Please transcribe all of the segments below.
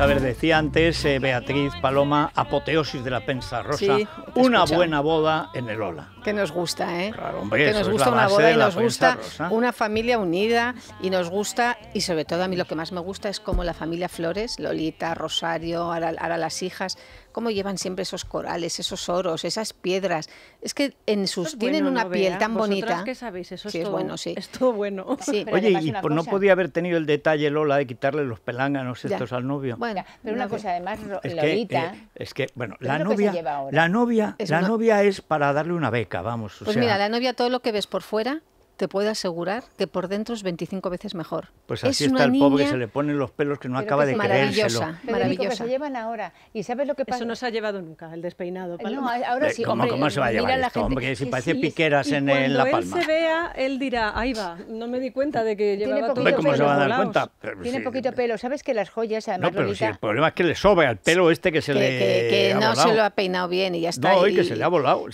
a ver, decía antes eh, Beatriz Paloma, apoteosis de la pensa rosa, una buena boda en el Ola. Que nos gusta, ¿eh? que nos gusta una boda y nos gusta una familia unida y nos gusta, y sobre todo a mí lo que más me gusta es cómo la familia Flores, Lolita, Rosario, ahora las hijas, cómo llevan siempre esos corales, esos oros, esas piedras. Es que en sus tienen una piel tan bonita. sí, es, todo, bueno, sí. todo bueno. Oye, y pues no podía haber tenido el detalle Lola de quitarle los pelánganos estos al novio. Bueno, pero una, cosa además, es Lolita. Eh, es que, bueno, la novia, la novia, es la novia es para darle una beca, vamos. pues mira, la novia todo lo que ves por fuera te puedo asegurar que por dentro es 25 veces mejor. Pues así está el pobre que se le ponen los pelos que no acaba de creérselo. Maravillosa, que se llevan ahora. ¿Y sabes lo que pasa? Eso no se ha llevado nunca, el despeinado. Eh, ahora sí. ¿Cómo, hombre, ¿cómo se va a llevar esto? Gente... Hombre, si parece piqueras en, eh, La Palma. Cuando él se vea, él dirá, ahí va, no me di cuenta de que llevaba todo pelo. ¿Cómo se va a dar cuenta? Tiene poquito pelo. ¿Sabes que las joyas, además, No, pero el problema es que le sobe al pelo este que se le Que, que no se lo ha peinado bien y ya está. No, y que se le ha volado.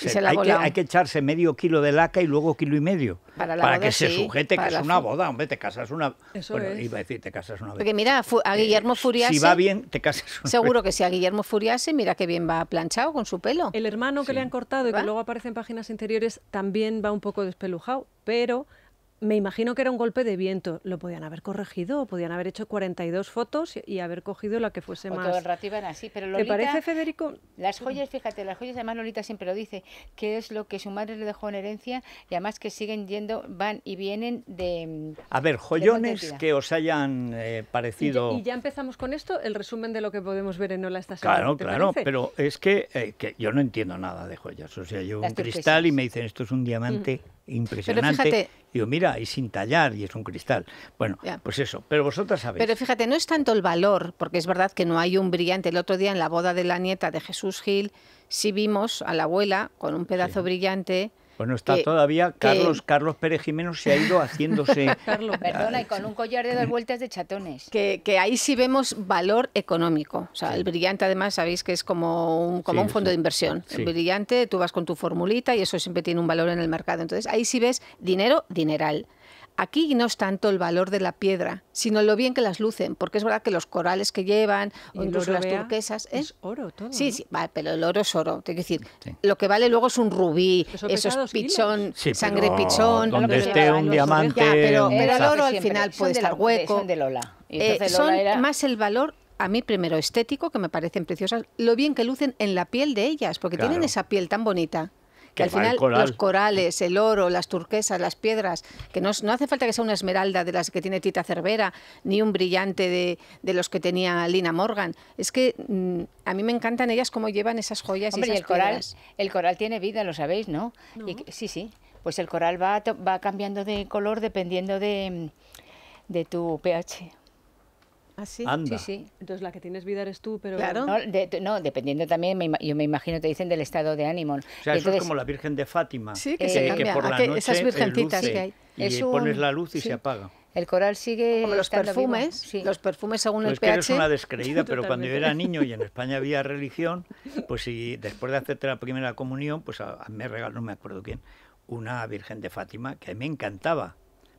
Hay que echarse medio kilo de laca y luego kilo y medio para que se sujete que es una boda, hombre, te casas una. iba a decir, te casas una vez. Porque mira, a eh, Guillermo Furiase. Si va bien, te casas una Seguro que si a Guillermo Furiase, mira qué bien va planchado con su pelo. El hermano que le han cortado y que luego aparece en páginas interiores también va un poco despelujado, pero me imagino que era un golpe de viento. Lo podían haber corregido, podían haber hecho 42 fotos y haber cogido la que fuese más. así, pero Lolita, ¿Te parece, Federico? Las joyas, fíjate, las joyas, además Lolita siempre lo dice, que es lo que su madre le dejó en herencia y además que siguen yendo, van y vienen de. A ver, joyones que os hayan eh, parecido. Y ya, empezamos con esto, el resumen de lo que podemos ver en Ola esta semana. Claro, claro, pero es eh, que, yo no entiendo nada de joyas. O sea, yo un cristal y me dicen esto es un diamante. Mm impresionante. ...y mira, es sin tallar y es un cristal. Bueno, pues eso. Pero vosotras sabéis. Pero fíjate, no es tanto el valor, porque es verdad que no hay un brillante. El otro día en la boda de la nieta de Jesús Gil, sí vimos a la abuela con un pedazo brillante bueno, está todavía Carlos, Carlos Pérez Jiménez se ha ido haciéndose. Carlos, perdona, y con un collar de dos ah. vueltas de chatones. Que, que ahí sí vemos valor económico. O sea, el brillante, además, sabéis que es como un, como un fondo de inversión. El brillante, tú vas con tu formulita y eso siempre tiene un valor en el mercado. Entonces, ahí sí ves dinero, dineral. Aquí no es tanto el valor de la piedra, sino lo bien que las lucen, porque es verdad que los corales que llevan, incluso las turquesas. ¿eh? Es oro todo. Sí, sí, vale, pero el oro es oro. decir, lo que vale luego es un rubí, eso es pichón, sangre pichón. Donde esté un diamante. pero, el oro al final puede estar hueco. Son eh, más el valor a mí primero estético, que me parecen preciosas, lo bien que lucen en la piel de ellas, porque tienen esa piel tan bonita que al final los corales, el oro, las turquesas, las piedras, que no, hace falta que sea una esmeralda de las que tiene Tita Cervera, ni un brillante de, de los que tenía Lina Morgan. Es que mm, a mí me encantan ellas cómo llevan esas joyas y esas el coral, el coral tiene vida, lo sabéis, ¿no? Y, sí, sí. Pues el coral va, va cambiando de color dependiendo de, mm, de tu pH. ¿Ah, sí? Entonces la que tienes vida eres tú, pero... Claro. No, dependiendo también, yo me imagino, te dicen del estado de ánimo. O sea, eso es como la Virgen de Fátima. Sí, que, eh, por la noche Esas virgencitas que hay. Y pones la luz y se apaga. El coral sigue. Como los perfumes. Sí. Los perfumes según el pH. Es que una descreída, pero cuando yo era niño y en España había religión, pues si después de hacerte la primera comunión, pues a, me regaló, no me acuerdo quién, una Virgen de Fátima que a mí me encantaba.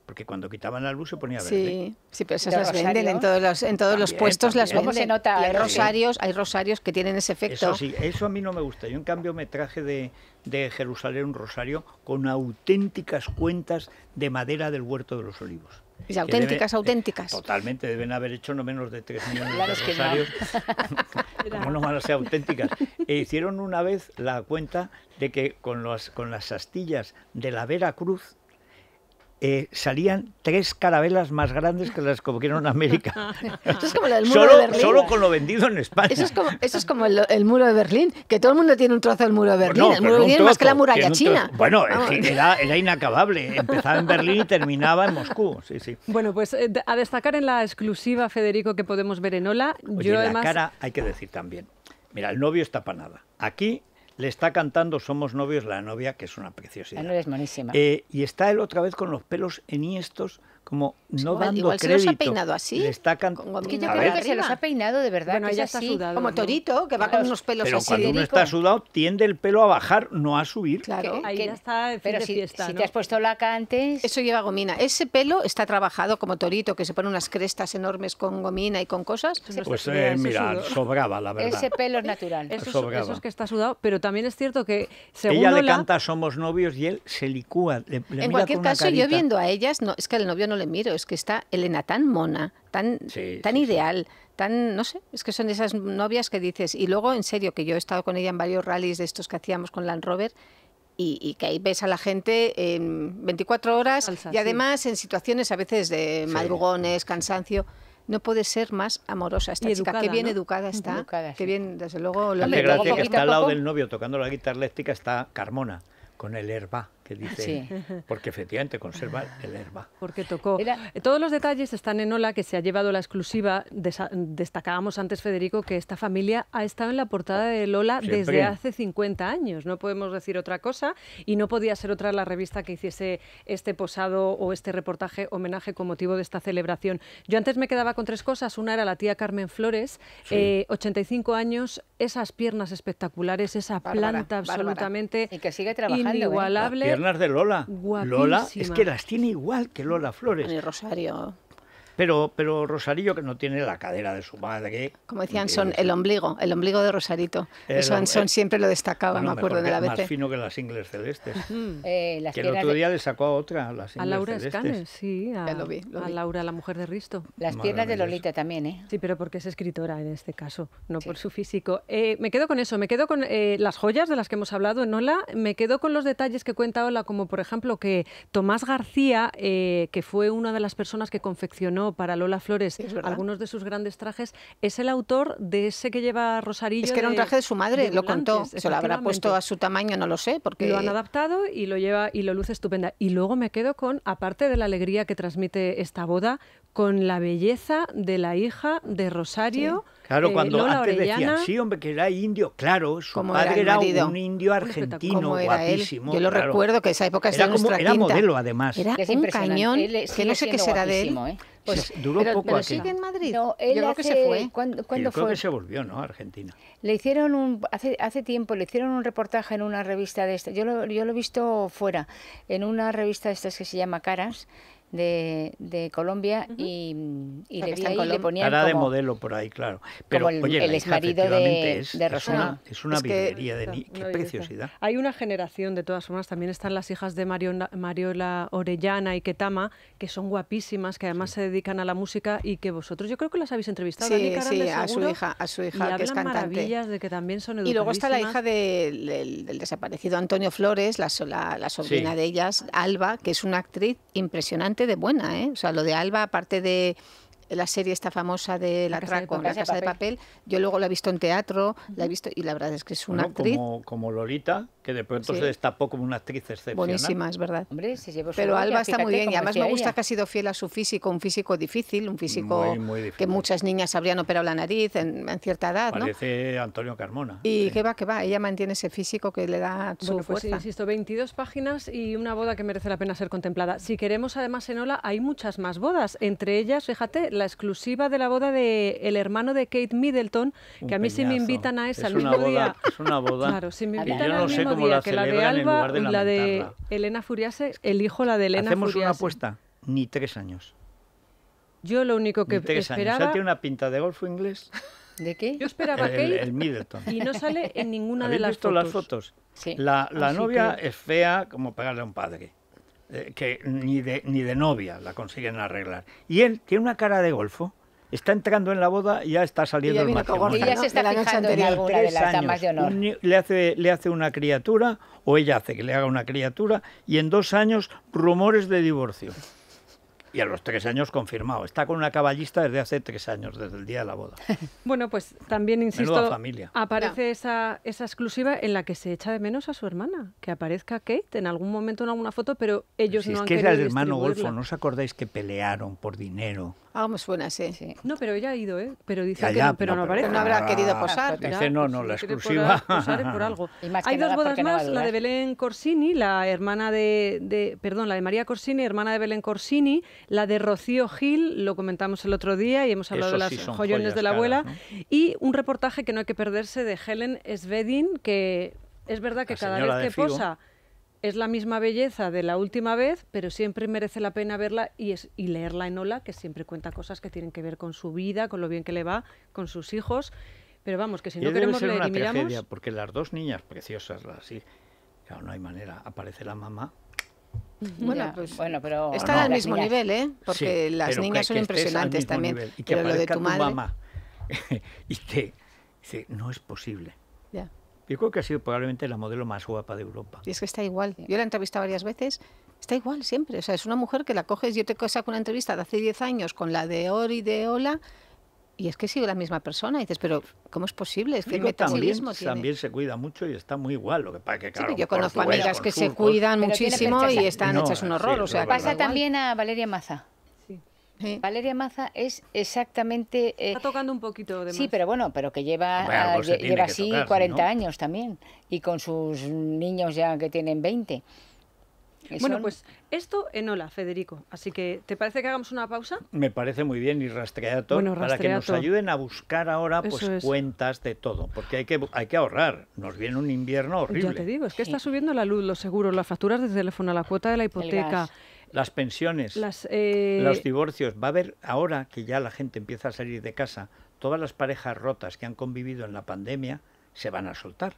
Porque cuando quitaban la luz se ponía verde. Sí, sí pero esas las venden en todos los, en todos los puestos. las venden. nota? hay, rosarios, hay rosarios que tienen ese efecto. Eso sí, eso a mí no me gusta. Yo en cambio me traje de, de Jerusalén un rosario con auténticas cuentas de madera del huerto de los olivos. Y auténticas, eh, auténticas. totalmente, deben haber hecho no menos de tres millones de rosarios. ¿Cómo no van a auténticas? E hicieron una vez la cuenta de que con, los, con las astillas de la Vera Cruz eh, salían tres carabelas más grandes que las que cogieron en América. Eso es como el muro de Berlín. Solo con lo vendido en España. Eso es como, el, muro de Berlín, que todo el mundo tiene un trozo del muro de Berlín. el muro de Berlín es más que la muralla china. Bueno, era, inacabable. Empezaba en Berlín y terminaba en Moscú. Bueno, pues eh, a destacar en la exclusiva, Federico, que podemos ver en Ola. yo además... la cara hay que decir también. Mira, el novio está para nada. Aquí le está cantando Somos novios la novia, que es una preciosidad. es eh, y está él otra vez con los pelos enhiestos como no igual, igual Se los ha peinado así. está con, que yo creo que se los ha peinado de verdad. como torito, que va con unos pelos así. Pero cuando uno está sudado, tiende el pelo a bajar, no a subir. Claro. Ahí ya está Pero si, si te has puesto laca antes... Eso lleva gomina. Ese pelo está trabajado como torito, que se pone unas crestas enormes con gomina y con cosas. Pues, eh, mira, sobraba, la verdad. Ese pelo es natural. Eso, es que está sudado. Pero también es cierto que, Ella le canta Somos novios y él se licúa. en cualquier caso, yo viendo a ellas, no, es que el novio no le miro, es que está Elena tan mona, tan, tan ideal, tan, no sé, es que son esas novias que dices, y luego en serio, que yo he estado con ella en varios rallies de estos que hacíamos con Land Rover, y, que ahí ves a la gente en 24 horas y además en situaciones a veces de madrugones, cansancio. No puede ser más amorosa esta chica. qué bien educada está. qué bien, desde luego. Lo que está al lado del novio tocando la guitarra eléctrica está Carmona con el herba que sí. porque efectivamente conserva el herba. Porque tocó. Todos los detalles están en Ola, que se ha llevado la exclusiva. destacábamos antes, Federico, que esta familia ha estado en la portada de Lola desde hace 50 años. No podemos decir otra cosa y no podía ser otra la revista que hiciese este posado o este reportaje homenaje con motivo de esta celebración. Yo antes me quedaba con tres cosas. Una era la tía Carmen Flores, 85 eh, años, esas piernas espectaculares, esa planta absolutamente y que sigue trabajando, ¿eh? inigualable de Lola. Lola es que las tiene igual que Lola Flores. Rosario. Pero, pero Rosarillo, que no tiene la cadera de su madre. Como decían, Anson son el ombligo, el ombligo de Rosarito. Eso Anson eh, siempre lo destacaba, me acuerdo de la vez. Más fino que las ingles celestes. Mm. Eh, que el otro día le sacó a otra, las ingles A Laura sí. A, Laura, la mujer de Risto. Las piernas de Lolita también, ¿eh? Sí, pero porque es escritora en este caso, no por su físico. Eh, me quedo con eso, me quedo con las joyas de las que hemos hablado en Ola, me quedo con los detalles que cuenta Ola, como por ejemplo que Tomás García, que fue una de las personas que confeccionó para Lola Flores algunos de sus grandes trajes, es el autor de ese que lleva Rosarillo. Es que era un traje de su madre, lo contó. Se lo habrá puesto a su tamaño, no lo sé. porque Lo han adaptado y lo lleva y lo luce estupenda. Y luego me quedo con, aparte de la alegría que transmite esta boda, con la belleza de la hija de Rosario. Claro, eh, cuando antes decían, sí, hombre, que era indio, claro, su padre era, un indio argentino, guapísimo. Yo lo recuerdo que esa época era, como, era modelo, además. Era un cañón, que no sé qué será de él. Pues, duró pero, poco pero sigue en Madrid. No, que se fue. creo fue? que se volvió, ¿no? Argentina. Le hicieron un hace, hace tiempo le hicieron un reportaje en una revista de esta. Yo lo, yo lo he visto fuera en una revista de estas que se llama Caras de, Colombia y, le, ahí, de modelo por ahí, claro. Pero el, de, es, Es una, es de qué preciosidad. Hay una generación, de todas formas, también están las hijas de Mariola, Orellana y Ketama, que son guapísimas, que además se dedican a la música y que vosotros, yo creo que las habéis entrevistado. Sí, sí, a su hija, a su hija, y que es cantante. Y luego está la hija del, desaparecido Antonio Flores, la, la, sobrina de ellas, Alba, que es una actriz impresionante de buena, ¿eh? O sea, lo de Alba, aparte de la serie está famosa de La, Casa de papel. Yo luego la he visto en teatro, la he visto y la verdad es que es una actriz. Como, Lolita, que de pronto se destapó como una actriz excepcional. Buenísima, es verdad. Pero Alba está muy bien y además me gusta que ha sido fiel a su físico, un físico difícil, un físico que muchas niñas habrían operado la nariz en, cierta edad. Parece Antonio Carmona. Y qué va, que va, ella mantiene ese físico que le da su pues fuerza. Insisto, 22 páginas y una boda que merece la pena ser contemplada. Si queremos además en Ola hay muchas más bodas, entre ellas, fíjate, la exclusiva de la boda de el hermano de Kate Middleton, que a mí si me invitan a esa es al mismo día. Es una boda. Claro, si me invitan al mismo día la que la de Alba y la de Elena Furiase, elijo la de Elena Hacemos una apuesta, ni tres años. Yo lo único que tres Años. O tiene una pinta de golfo inglés. ¿De qué? Yo esperaba que El Middleton. Y no sale en ninguna de las fotos. las fotos? La, ah, novia es fea como pegarle a un padre. Eh, que ni de, ni de novia la consiguen arreglar. Y él tiene una cara de golfo. Está entrando en la boda y ya está saliendo el matrimonio. se de le, hace, le hace una criatura o ella hace que le haga una criatura y en dos años rumores de divorcio. Y a los tres años confirmado. Está con una caballista desde hace tres años, desde el día de la boda. Bueno, pues también, insisto, familia. aparece esa, esa exclusiva en la que se echa de menos a su hermana. Que aparezca Kate en algún momento en alguna foto, pero ellos si no es que era el hermano Golfo. ¿No os acordáis que pelearon por dinero? Ah, sí. No, pero ella ha ido, ¿eh? Pero dice que no, habrá querido posar. Dice, no, no, la exclusiva. Hay dos bodas más, la de Belén Corsini, la hermana de, Perdón, la de María Corsini, hermana de Belén Corsini, la de Rocío Gil, lo comentamos el otro día y hemos hablado de las joyones de la abuela, y un reportaje que no hay que perderse de Helen Svedin, que es verdad que cada vez que posa es la misma belleza de la última vez, pero siempre merece la pena verla y, es, y leerla en Ola, que siempre cuenta cosas que tienen que ver con su vida, con lo bien que le va, con sus hijos. Pero vamos, que si no queremos leer y miramos... tragedia, porque las dos niñas preciosas, así claro, no hay manera. Aparece la mamá. Bueno, pues, bueno, pero al mismo nivel, ¿eh? Porque las niñas son impresionantes también. Y que lo de tu, mamá y te dice, no es posible. Ya. Yo creo que ha sido probablemente la modelo más guapa de Europa. Y es que está igual. Yo la he entrevistado varias veces. Está igual siempre. O sea, es una mujer que la coges. Yo te saco una entrevista de hace 10 años con la de Ori de Ola. Y es que sigue la misma persona. Y dices, pero ¿cómo es posible? Es que el metabolismo también, también se cuida mucho y está muy igual. Lo que que, sí, yo conozco amigas que se cuidan muchísimo y están hechas un horror. o sea, pasa también a Valeria Maza. Valeria Maza es exactamente... Eh, está tocando un poquito de más. Sí, pero bueno, pero que lleva, ah, así 40 años también. Y con sus niños ya que tienen 20. Bueno, pues esto en hola, Federico. Así que, ¿te parece que hagamos una pausa? Me parece muy bien y rastrear todo para que nos ayuden a buscar ahora pues cuentas de todo, porque hay que hay que ahorrar. Nos viene un invierno horrible. Ya te digo, es que está subiendo la luz, los seguros, las facturas de teléfono, la cuota de la hipoteca, las pensiones, las, eh, los divorcios. Va a haber, ahora que ya la gente empieza a salir de casa, todas las parejas rotas que han convivido en la pandemia se van a soltar.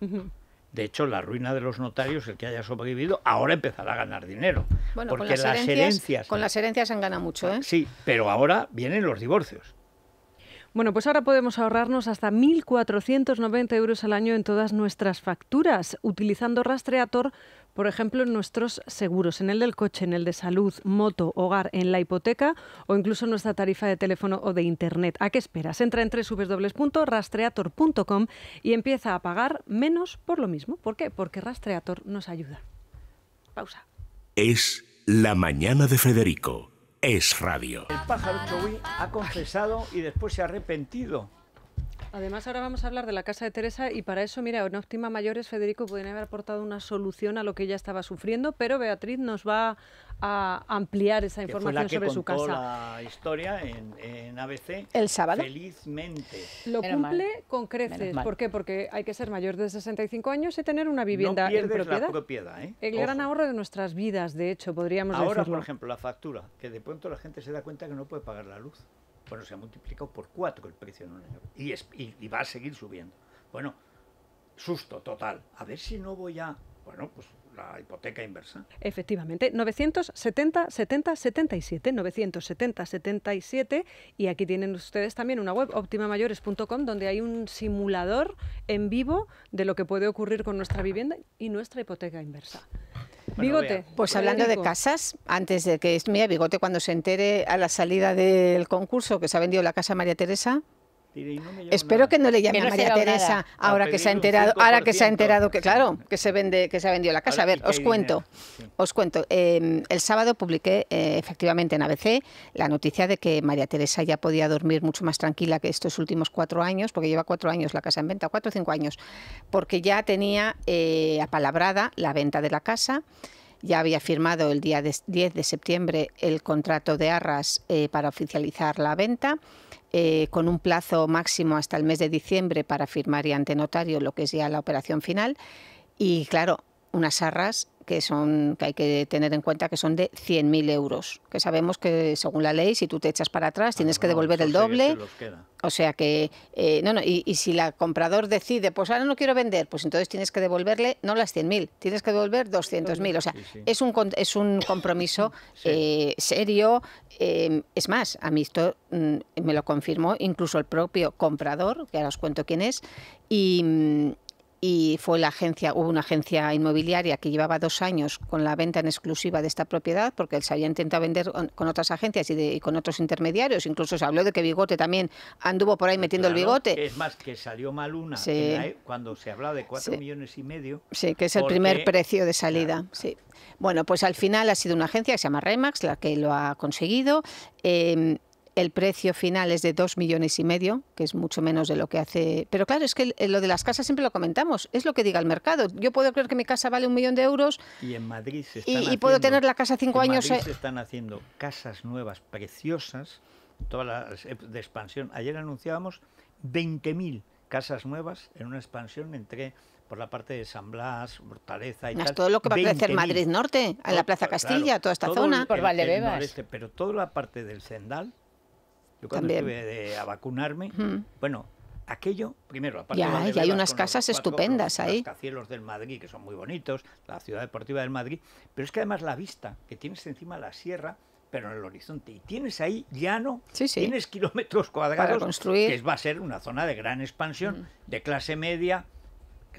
De hecho, la ruina de los notarios, el que haya sobrevivido, ahora empezará a ganar dinero. Bueno, porque con las, herencias, herencias, Con las herencias se gana mucho, ¿eh? Sí, pero ahora vienen los divorcios. Bueno, pues ahora podemos ahorrarnos hasta 1.490 euros al año en todas nuestras facturas, utilizando Rastreator, por ejemplo, en nuestros seguros, en el del coche, en el de salud, moto, hogar, en la hipoteca o incluso nuestra tarifa de teléfono o de Internet. ¿A qué esperas? Entra en www.rastreator.com y empieza a pagar menos por lo mismo. ¿Por qué? Porque Rastreator nos ayuda. Pausa. Es la mañana de Federico es radio. El pájaro Chowí ha confesado y después se ha arrepentido. Además, ahora vamos a hablar de la casa de Teresa y para eso, mira, en óptima Mayores, Federico, podría haber aportado una solución a lo que ella estaba sufriendo, pero Beatriz nos va a ampliar esa información sobre su casa. la historia en, ABC. El sábado. Felizmente. Lo cumple con creces. ¿Por qué? Porque hay que ser mayor de 65 años y tener una vivienda no propiedad. ¿eh? El gran ahorro de nuestras vidas, de hecho, podríamos Ahora, por ejemplo, la factura, que de pronto la gente se da cuenta que no puede pagar la luz. Bueno, se ha multiplicado por cuatro el precio en un año y, va a seguir subiendo. Bueno, susto total. A ver si no voy a... Bueno, pues la hipoteca inversa. Efectivamente, 970 70 77, 970 77 y aquí tienen ustedes también una web optimamayores.com donde hay un simulador en vivo de lo que puede ocurrir con nuestra vivienda y nuestra hipoteca inversa. Bigote. pues hablando de casas, antes de que mía, Bigote cuando se entere a la salida del concurso que se ha vendido la casa María Teresa, Espero que no le llame a María Teresa ahora que se ha enterado, ahora que se ha enterado que claro, que se vende, que se ha vendido la casa. a ver, os cuento, os em, cuento, el sábado publiqué eh, efectivamente en ABC la noticia de que María Teresa ya podía dormir mucho más tranquila que estos últimos cuatro años, porque lleva cuatro años la casa en venta, cuatro o cinco años, porque ya tenía eh, apalabrada la venta de la casa ya había firmado el día 10 de septiembre el contrato de Arras eh, para oficializar la venta eh, con un plazo máximo hasta el mes de diciembre para firmar y ante notario lo que es ya la operación final. Y claro, unas arras que, son, que hay que tener en cuenta que son de 100.000 euros, que sabemos que según la ley, si tú te echas para atrás, ah, tienes que devolver el doble. o sea que, eh, no, no, y, si la comprador decide, pues ahora no quiero vender, pues entonces tienes que devolverle no las 100.000, tienes que devolver 200.000. O sea, Es, un, es un compromiso eh, serio. Em, es más, a mí esto mm, me lo confirmó incluso el propio comprador, que ahora os cuento quién es, y, mm, y fue la agencia, hubo una agencia inmobiliaria que llevaba dos años con la venta en exclusiva de esta propiedad, porque él se había intentado vender con otras agencias y, con otros intermediarios. Incluso se habló de que Bigote también anduvo por ahí metiendo el bigote. Es más, que salió mal una e, cuando se hablaba de cuatro millones y medio. Sí, que es el primer precio de salida. Sí. Bueno, pues al final ha sido una agencia que se llama Remax la que lo ha conseguido. Eh, el precio final es de dos millones y medio, que es mucho menos de lo que hace. Pero claro, es que lo de las casas siempre lo comentamos, es lo que diga el mercado. Yo puedo creer que mi casa vale un millón de euros. Y en Madrid se están y, puedo tener la casa cinco años. Eh. se están haciendo casas nuevas preciosas, todas eh, de expansión. Ayer anunciábamos 20.000 casas nuevas en una expansión entre por la parte de San Blas, Fortaleza y tal. todo lo que va a crecer Madrid Norte, a la Plaza Castilla, toda esta zona. por Valdebebas. pero toda la parte del Sendal yo También. estuve de, a vacunarme, bueno, aquello, primero, aparte ya, de ya hay unas casas estupendas ahí. Los cielos del Madrid, que son muy bonitos, la ciudad deportiva del Madrid, pero es que además la vista que tienes encima la sierra, pero en el horizonte, y tienes ahí llano, tienes kilómetros cuadrados, construir. que va a ser una zona de gran expansión, de clase media,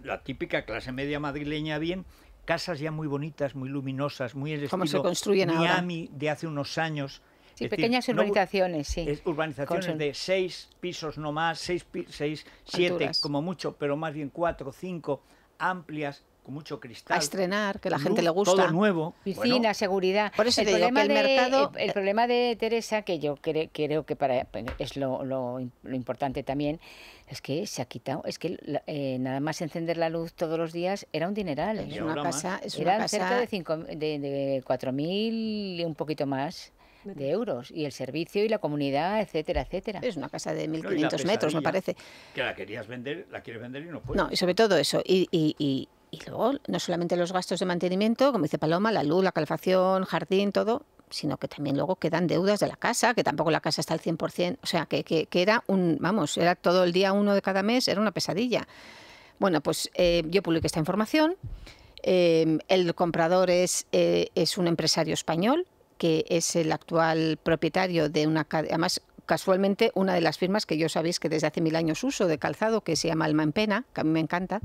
la típica clase media madrileña bien, casas ya muy bonitas, muy luminosas, muy el estilo se construyen Miami de hace unos años, Sí, pequeñas urbanizaciones, sí. urbanizaciones de seis pisos no más, seis, seis siete como mucho, pero más bien cuatro, cinco, amplias, con mucho cristal. A estrenar, que la gente le gusta. Todo nuevo. Piscina, seguridad. Por eso el digo mercado... El, eh problema de Teresa, que yo creo que para pues, es lo, lo, importante también, es que se ha quitado, es que eh, nada más encender la luz todos los días era un dineral. ¿eh? Es una casa... Es cerca de, cinco, de, de 4.000 y un poquito más de euros. Y el servicio y la comunidad, etcétera, etcétera. Es una casa de 1.500 metros, me parece. Que la querías vender, la quieres vender y no puedes. No, y sobre todo eso. y, y, y luego, no solamente los gastos de mantenimiento, como dice Paloma, la luz, la calefacción, jardín, todo, sino que también luego quedan deudas de la casa, que tampoco la casa está al 100%, o sea, que, que, que era un, vamos, era todo el día uno de cada mes, era una pesadilla. Bueno, pues eh, yo publiqué esta información. Eh, el comprador es, eh, es un empresario español, que es el actual propietario de una además casualmente una de las firmas que yo sabéis que desde hace mil años uso de calzado, que se llama Alma en que a mí me encanta.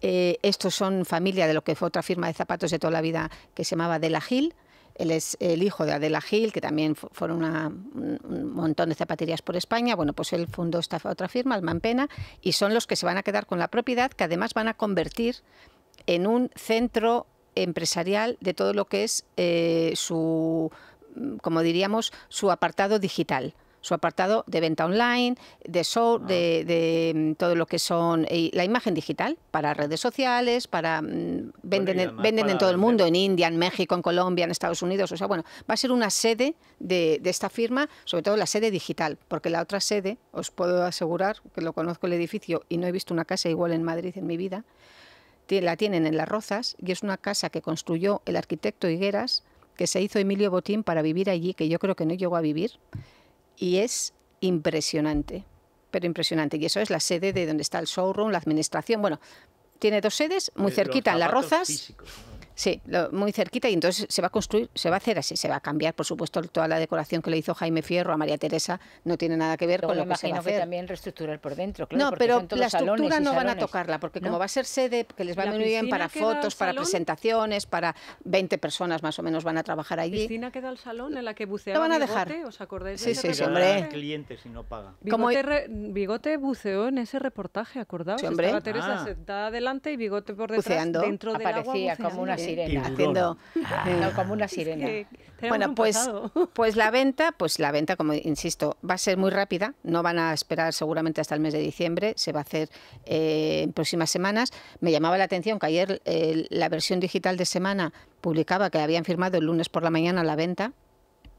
Eh, estos son familia de lo que fue otra firma de zapatos de toda la vida que se llamaba Adela Gil. Él es el hijo de Adela Gil, que también fueron un montón de zapaterías por España. Bueno, pues él fundó esta otra firma, Alma y son los que se van a quedar con la propiedad, que además van a convertir en un centro empresarial de todo lo que es eh, su, como diríamos, su apartado digital su apartado de venta online, de show, ah. de, mm, todo lo que son eh, la imagen digital para redes sociales, para mm, venden, venden en todo el mundo, en India, en México, en Colombia, en Estados Unidos. O sea, bueno, va a ser una sede de, de, esta firma, sobre todo la sede digital, porque la otra sede, os puedo asegurar que lo conozco el edificio y no he visto una casa igual en Madrid en mi vida la tienen en Las Rozas y es una casa que construyó el arquitecto Higueras, que se hizo Emilio Botín para vivir allí, que yo creo que no llegó a vivir, y es impresionante, pero impresionante. Y eso es la sede de donde está el showroom, la administración. Bueno, tiene dos sedes muy cerquita en Las Rozas. Sí, muy cerquita y entonces se va a construir, se va a hacer así, se va a cambiar, por supuesto, toda la decoración que le hizo Jaime Fierro a María Teresa no tiene nada que ver con lo que se va a hacer. que también reestructurar por dentro, claro. No, pero la estructura no van a tocarla porque como va a ser sede que les va a bien para fotos, para presentaciones, para 20 personas más o menos van a trabajar allí. Piscina queda al salón en la que buceaba. Lo van a dejar. ¿Os acordáis? Sí, sí, sí, hombre. Cliente si no paga. Bigote, buceó en ese reportaje, acordaos. Sí, hombre. Estaba Teresa ah. sentada adelante y bigote por detrás dentro del como una haciendo eh, ah. como una sirena. bueno, pues, pues la venta, pues la venta, como insisto, va a ser muy rápida, no van a esperar seguramente hasta el mes de diciembre, se va a hacer eh, en próximas semanas. Me llamaba la atención que ayer eh, la versión digital de semana publicaba que habían firmado el lunes por la mañana la venta.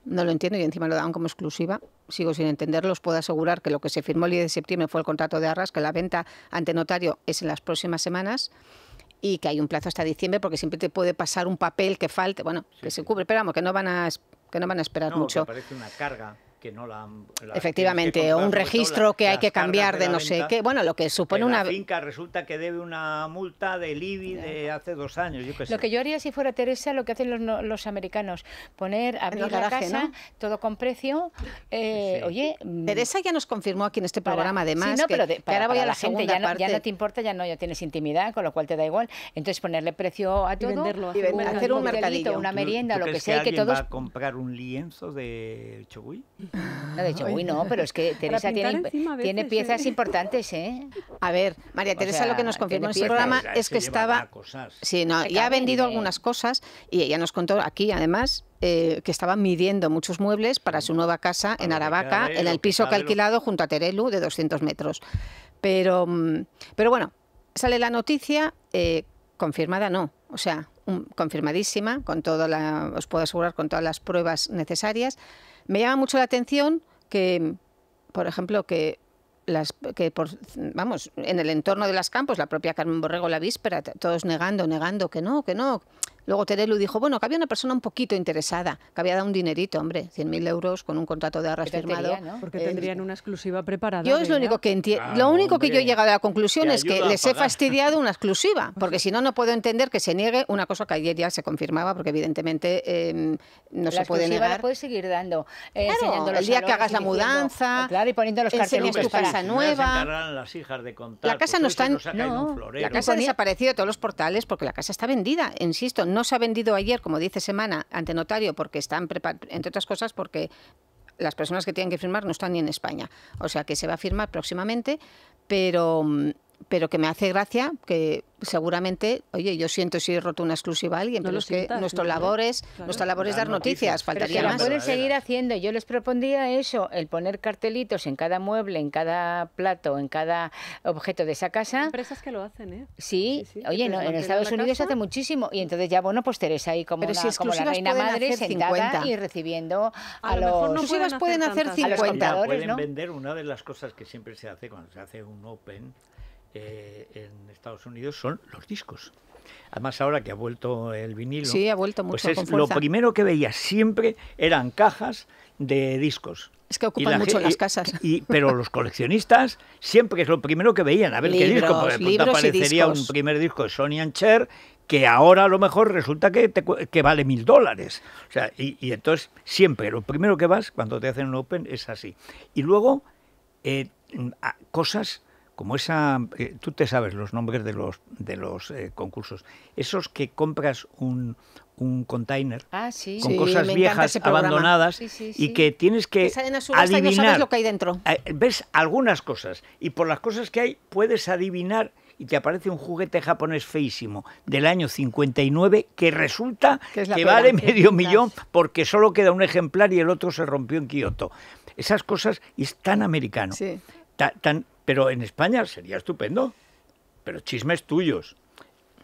No lo entiendo y encima lo daban como exclusiva. Sigo sin entenderlo. Os puedo asegurar que lo que se firmó el 10 de septiembre fue el contrato de Arras, que la venta ante notario es en las próximas semanas y que hay un plazo hasta diciembre porque siempre te puede pasar un papel que falte, bueno, que se cubre, pero vamos, que no van a, que no van a esperar no, mucho. una carga que no la han... Efectivamente, o un registro que hay que cambiar de, no sé qué. Bueno, lo que supone una... La finca resulta que debe una multa del IBI de hace dos años. Yo qué sé. Lo que yo haría si fuera Teresa, lo que hacen los, los americanos, poner, abrir la casa, todo con precio. Eh, oye... Mm, Teresa ya nos confirmó aquí en este programa, además, pero para, ahora voy a la, segunda gente, ya no, ya no te importa, ya no, ya tienes intimidad, con lo cual te da igual. Entonces ponerle precio a todo. venderlo. hacer un, mercadito. Una merienda, lo que sea. que todos... va a comprar un lienzo de Chogui? de hecho, uy, no, pero es que Teresa tiene, piezas ¿eh? importantes, ¿eh? A ver, María Teresa lo que nos confirmó en su programa es que estaba... Sí, no, ya ha vendido algunas cosas y ella nos contó aquí, además, eh, que estaba midiendo muchos muebles para su nueva casa en Aravaca, ¿eh? en el piso que ha alquilado junto a Terelu, de 200 metros. Pero, mm, pero bueno, sale la noticia, confirmada no, o sea, confirmadísima, con toda la, os puedo asegurar, con todas las pruebas necesarias. Me llama mucho la atención que, por ejemplo, que las, que por, vamos en el entorno de las campos la propia Carmen Borrego la víspera todos negando negando que no que no Luego Terelu dijo, bueno, que había una persona un poquito interesada, que había dado un dinerito, hombre, 100.000 euros con un contrato de arras firmado. Porque eh, tendrían una exclusiva preparada. Yo es lo único que entiendo. lo único que yo he llegado a la conclusión es que les he fastidiado una exclusiva, porque si no, no puedo entender que se niegue una cosa que ayer ya se confirmaba, porque evidentemente em, no se puede negar. La puedes seguir dando. Eh, claro, el día que hagas la mudanza, claro, y poniendo los enseñas tu casa pues, nueva. las hijas de contar, la casa pues no está... no, la casa ha desaparecido de todos los portales porque la casa está vendida, insisto no se ha vendido ayer, como dice Semana, ante notario, porque están entre otras cosas, porque las personas que tienen que firmar no están ni en España. O sea que se va a firmar próximamente, pero mm, pero que me hace gracia que seguramente, oye, yo siento si he roto una exclusiva a alguien, pero es que nuestro labores, es, nuestra es dar noticias, faltaría más. La pueden seguir haciendo. Yo les propondría eso, el poner cartelitos en cada mueble, en cada plato, en cada objeto de esa casa. Hay empresas que lo hacen, ¿eh? Sí, oye, no, en Estados Unidos se hace muchísimo. Y entonces ya, bueno, pues Teresa ahí como, la reina madre sentada y recibiendo a, a lo los... Exclusivas pueden hacer 50. pueden vender una de las cosas que siempre se hace cuando se hace un open eh, en Estados Unidos son los discos. Además, ahora que ha vuelto el vinilo. Sí, ha vuelto mucho. Pues lo primero que veía siempre eran cajas de discos. Es que ocupan mucho las casas. pero los coleccionistas siempre es lo primero que veían. A ver qué disco. Por aparecería un primer disco de Sony Cher que ahora a lo mejor resulta que, vale mil dólares. y, entonces siempre lo primero que vas cuando te hacen un open es así. Y luego eh, cosas como esa, eh, tú te sabes los nombres de los, de los eh, concursos, esos que compras un, container ah, con cosas viejas abandonadas y que tienes que, adivinar lo que hay dentro. Eh, ves algunas cosas y por las cosas que hay puedes adivinar y te aparece un juguete japonés feísimo del año 59 que resulta que, vale medio millón porque solo queda un ejemplar y el otro se rompió en Kioto. Esas cosas y es tan americano. tan, pero en España sería estupendo. Pero chismes tuyos.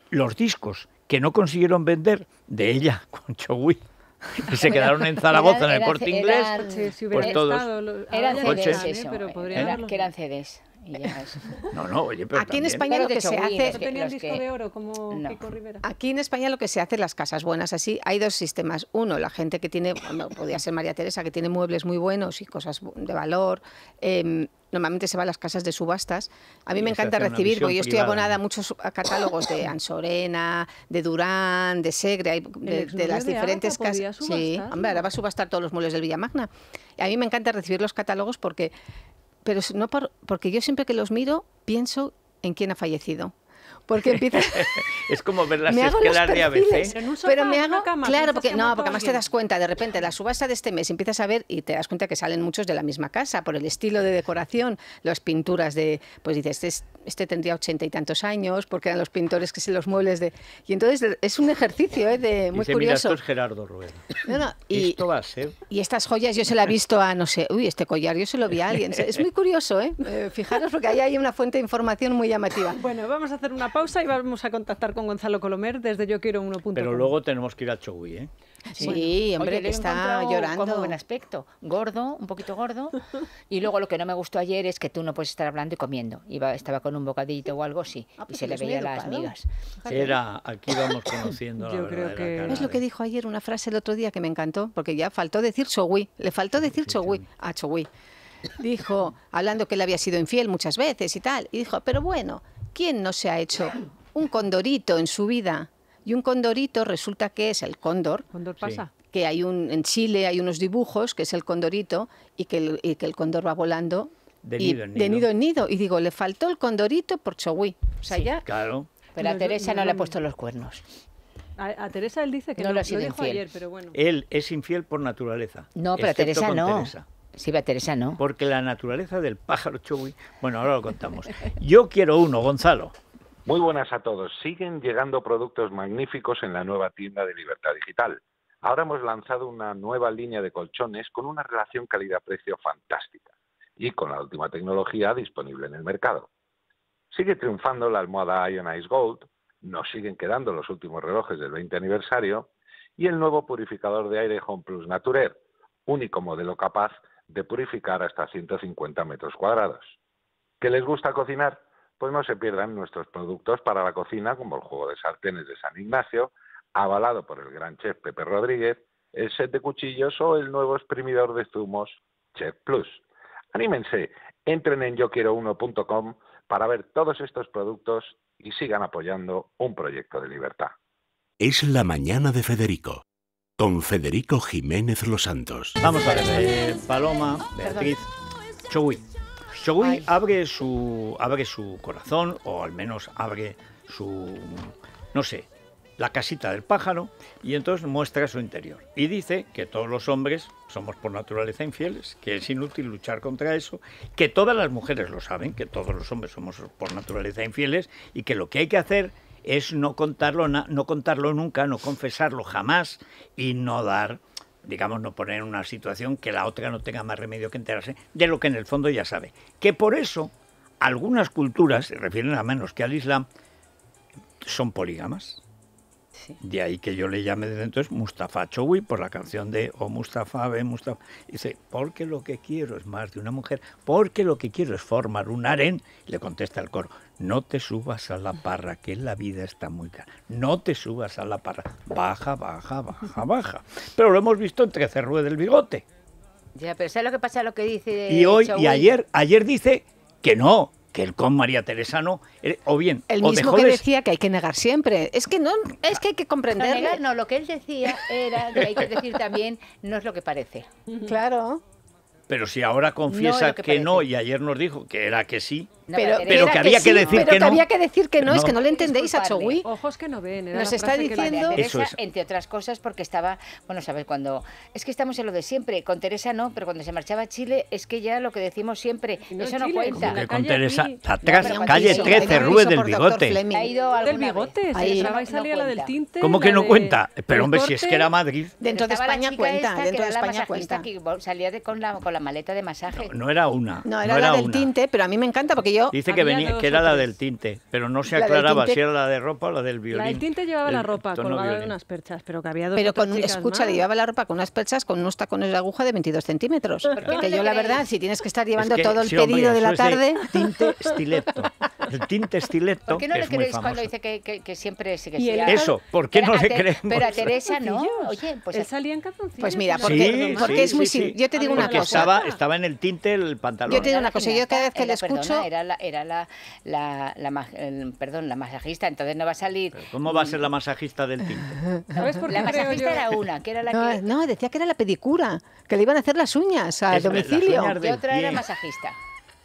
Los discos que no consiguieron vender de ella con Chowí. Que se quedaron en Zaragoza en el corte inglés. por pues todos. Eran CDs, que eran CDs. No, no, oye, pero Aquí en España lo que se hace... tenía el disco de oro como Rivera. Aquí en España lo que se hace las casas buenas, así, hay dos sistemas. Uno, la gente que tiene, podía ser María Teresa, que tiene muebles muy buenos y cosas de valor. Em, normalmente se va a las casas de subastas. A mí me encanta recibir, porque yo estoy abonada a muchos catálogos de Ansorena, de Durán, de Segre, de, las diferentes casas. Sí, ahora va a subastar todos los muebles del Villamagna. A mí me encanta recibir los catálogos porque pero no por, porque yo siempre que los miro pienso en quién ha fallecido. Porque empiezas... es como ver las esquelas de ABC. Pero, me hago... claro, porque, no, porque además te das cuenta, de repente, la subasta de este mes empiezas a ver y te das cuenta que salen muchos de la misma casa, por el estilo de decoración, las pinturas de... Pues dices, este este tendría ochenta y tantos años, porque eran los pintores que se los muebles de... Y entonces es un ejercicio ¿eh? de, muy curioso. esto es Gerardo y, estas joyas yo se las he visto a, no sé, uy, este collar yo se lo vi a alguien. Es muy curioso, ¿eh? ¿eh? fijaros, porque ahí hay una fuente de información muy llamativa. Bueno, vamos a hacer una pausa y vamos a contactar con Gonzalo Colomer desde yo quiero uno. Pero luego tenemos que ir a Chogui, ¿eh? Sí, hombre, está llorando. Con buen aspecto, gordo, un poquito gordo. y luego lo que no me gustó ayer es que tú no puedes estar hablando y comiendo. Iba, estaba con un bocadito o algo, sí. Ah, y pues se le veía las migas. Era, aquí vamos conociendo la Es lo que dijo ayer una frase el otro día que me encantó, porque ya faltó decir chogui, le faltó decir chogui a chogui. Dijo, hablando que él había sido infiel muchas veces y tal, y dijo, pero bueno, ¿quién no se ha hecho un condorito en su vida? Y un condorito resulta que es el cóndor. pasa? Que hay un, en Chile hay unos dibujos, que es el condorito, y que el, y que el cóndor va volando de nido, en nido. de nido en nido. Y digo, le faltó el condorito por Chowí. O sea, ya. Claro. Pero a Teresa no, le ha puesto los cuernos. A, Teresa él dice que no, lo, ha sido infiel. pero bueno. Él es infiel por naturaleza. No, pero a Teresa no. Sí, pero a Teresa no. Porque la naturaleza del pájaro Chowí. Bueno, ahora lo contamos. Yo quiero uno, Gonzalo. Muy buenas a todos. Siguen llegando productos magníficos en la nueva tienda de Libertad Digital. Ahora hemos lanzado una nueva línea de colchones con una relación calidad-precio fantástica y con la última tecnología disponible en el mercado. Sigue triunfando la almohada Ionize Gold, nos siguen quedando los últimos relojes del 20 aniversario y el nuevo purificador de aire Home Plus Nature, único modelo capaz de purificar hasta 150 metros cuadrados. ¿Qué les gusta cocinar? Pues no se pierdan nuestros productos para la cocina como el juego de sartenes de San Ignacio, avalado por el gran chef Pepe Rodríguez, el set de cuchillos o el nuevo exprimidor de zumos Chef Plus. Anímense, entren en yo para ver todos estos productos y sigan apoyando un proyecto de libertad. Es la mañana de Federico con Federico Jiménez Los Santos. Vamos a ver, eh, Paloma, Beatriz, Chogui. Chogui abre su, abre su corazón, o al menos abre su, no sé, la casita del pájaro y entonces muestra su interior. Y dice que todos los hombres somos por naturaleza infieles, que es inútil luchar contra eso, que todas las mujeres lo saben, que todos los hombres somos por naturaleza infieles y que lo que hay que hacer es no contarlo, no contarlo nunca, no confesarlo jamás y no dar digamos, no poner en una situación que la otra no tenga más remedio que enterarse de lo que en el fondo ya sabe. Que por eso algunas culturas, se refieren a menos que al Islam, son polígamas. De ahí que yo le llame desde entonces Mustafa Chowi por la canción de O Mustafa, ve Mustafa. Dice, porque lo que quiero es más de una mujer, porque lo que quiero es formar un aren Le contesta el coro, no te subas a la parra, que la vida está muy cara. No te subas a la parra. Baja, baja, baja, baja. Pero lo hemos visto entre Cerrue del Bigote. Ya, pero ¿sabes lo que pasa? Lo que dice. Y hoy y ayer, ayer dice que no, que el con María Teresano, eh, o bien... El mismo que decía que hay que negar siempre. Es que no, es que hay que comprender. No, no, lo que él decía era que hay que decir también, no es lo que parece. Claro. Pero si ahora confiesa que, no y ayer nos dijo que era que sí, pero, que, había que, que decir pero que, no. había que decir que no, es que no le entendéis a Chogui. Ojos que no ven. ¿eh? Nos está diciendo Teresa, entre otras cosas porque estaba, bueno, sabes cuando es que estamos en lo de siempre, con Teresa no, pero cuando se marchaba a Chile es que ya lo que decimos siempre, eso no cuenta. Con, con Teresa, atrás, calle 13, Rue del Bigote. Ha ido del Bigote, salía la del tinte. ¿Cómo que no cuenta? Pero hombre, si es que era Madrid. Dentro de España cuenta, dentro de España cuenta. Salía con la la maleta de masaje. No, era una. No, era, la del tinte, pero a mí me encanta porque yo... Dice que, venía, que era la del tinte, pero no se aclaraba si era la de ropa o la del violín. La tinte llevaba la ropa colgada de unas perchas, pero que había dos Pero con, escucha, llevaba la ropa con unas perchas con unos tacones de aguja de 22 centímetros. Porque yo, la verdad, si tienes que estar llevando todo el pedido de la tarde... Tinte estileto. El tinte estileto ¿Por qué no le creéis cuando dice que, siempre sigue Eso, ¿por qué no le creemos? Pero a Teresa no. Oye, pues... Pues mira, porque, porque es muy... Yo te digo una cosa estaba, en el tinte el pantalón. Yo te digo una cosa, yo cada vez que le escucho... Era la, era la, la, perdón, la masajista, entonces no va a salir... ¿Cómo va a ser la masajista del tinte? ¿Sabes por qué la masajista era una, que era la que... No, decía que era la pedicura, que le iban a hacer las uñas al domicilio. otra era masajista.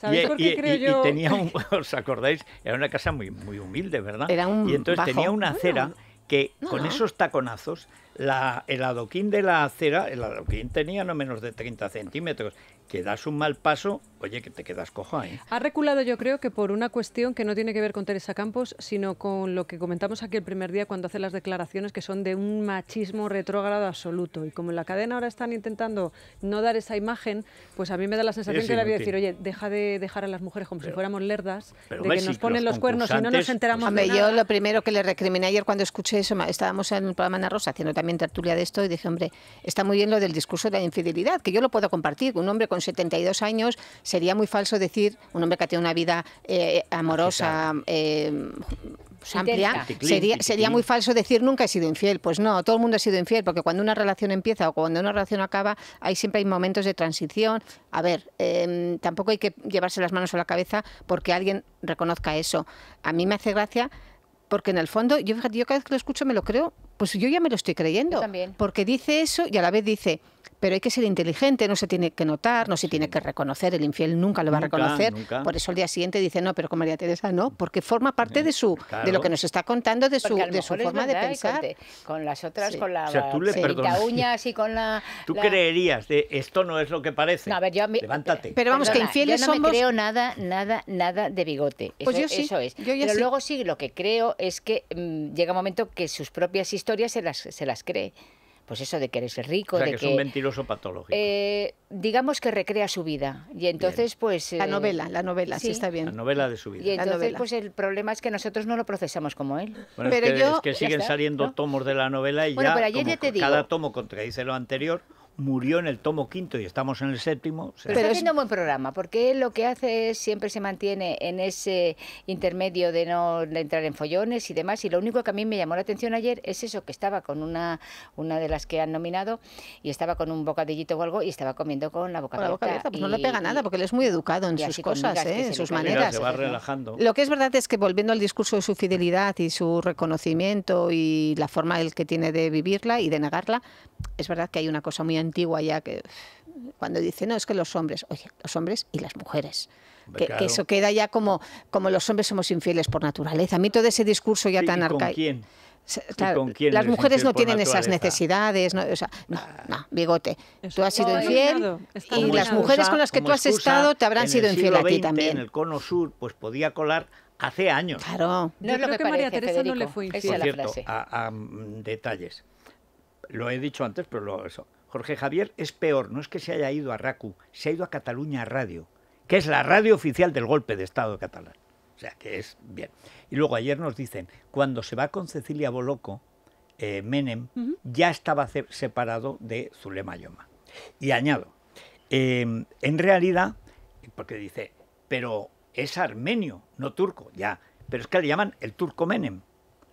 por qué creo yo? y, tenía ¿os acordáis? Era una casa muy, muy humilde, ¿verdad? Era un y entonces tenía una acera que con esos taconazos el adoquín de la acera, el adoquín tenía no menos de 30 centímetros que das un mal paso, oye, que te quedas cojo ahí. Ha reculado yo creo que por una cuestión que no tiene que ver con Teresa Campos, sino con lo que comentamos aquí el primer día cuando hace las declaraciones que son de un machismo retrógrado absoluto. Y como en la cadena ahora están intentando no dar esa imagen, pues a mí me da la sensación es que de decir, oye, deja de dejar a las mujeres como si fuéramos lerdas, de que nos ponen los, cuernos y no nos enteramos de nada. Yo lo primero que le recriminé ayer cuando escuché eso, estábamos en un programa en Rosa haciendo también tertulia de esto y dije, hombre, está muy bien lo del discurso de la infidelidad, que yo lo puedo compartir, un hombre con 72 años, sería muy falso decir un hombre que ha tenido una vida eh, amorosa, eh, amplia, sería, muy falso decir nunca he sido infiel. Pues no, todo el mundo ha sido infiel, porque cuando una relación empieza o cuando una relación acaba, hay siempre hay momentos de transición. A ver, em, tampoco hay que llevarse las manos a la cabeza porque alguien reconozca eso. A mí me hace gracia porque en el fondo, yo, yo cada vez que lo escucho me lo creo, pues yo ya me lo estoy creyendo. también. Porque dice eso y a la vez dice, pero hay que ser inteligente, no se tiene que notar, no se tiene que reconocer, el infiel nunca lo va a reconocer, por eso el día siguiente dice, no, pero con María Teresa no, porque forma parte de su de lo que nos está contando, de su, forma de ¿eh? pensar. Con, las otras, con la tú uñas y con la... Tú creerías, de, esto no es lo que parece, levántate. Pero vamos, que infieles yo no me creo nada, nada, nada de bigote, pues eso, pues yo sí, es. pero luego sí, lo que creo es que mm, llega un momento que sus propias historias se las, se las cree pues eso de que eres rico, de que, es un mentiroso patológico. Eh, digamos que recrea su vida y entonces pues la eh, novela, la novela, sí. está bien. La novela de su vida. Y entonces pues el problema es que nosotros no lo procesamos como él. pero es que, yo, siguen saliendo tomos de la novela y ya, cada tomo contradice lo anterior murió en el tomo quinto y estamos en el séptimo. Pero está haciendo un buen programa, porque lo que hace es siempre se mantiene en ese intermedio de no entrar en follones y demás. Y lo único que a mí me llamó la atención ayer es eso, que estaba con una, una de las que han nominado y estaba con un bocadillito o algo y estaba comiendo con la boca, abierta. Pues no le pega nada, porque él es muy educado en sus cosas, ¿eh? en sus maneras. relajando. Lo que es verdad es que volviendo al discurso de su fidelidad y su reconocimiento y la forma el que tiene de vivirla y de negarla, es verdad que hay una cosa muy antigua ya que cuando dice, no, es que los hombres, oye, los hombres y las mujeres. Que, eso queda ya como, como los hombres somos infieles por naturaleza. A mí todo ese discurso ya tan arcaico. quién? las mujeres no tienen esas necesidades, no, ah. no, bigote. tú has sido infiel y las mujeres con las que tú has estado te habrán sido infiel a ti también. En el cono sur, pues podía colar hace años. Claro. No creo que, María Teresa no le fue infiel. a, mm, detalles. Lo he dicho antes, pero lo, eso. Jorge Javier es peor, no es que se haya ido a RACU, se ha ido a Cataluña Radio, que es la radio oficial del golpe de Estado catalán. O sea, que es bien. Y luego ayer nos dicen, cuando se va con Cecilia Boloco, eh, Menem ya estaba separado de Zulema Yoma. Y añado, em, en realidad, porque dice, pero es armenio, no turco, ya, pero es que le llaman el turco Menem.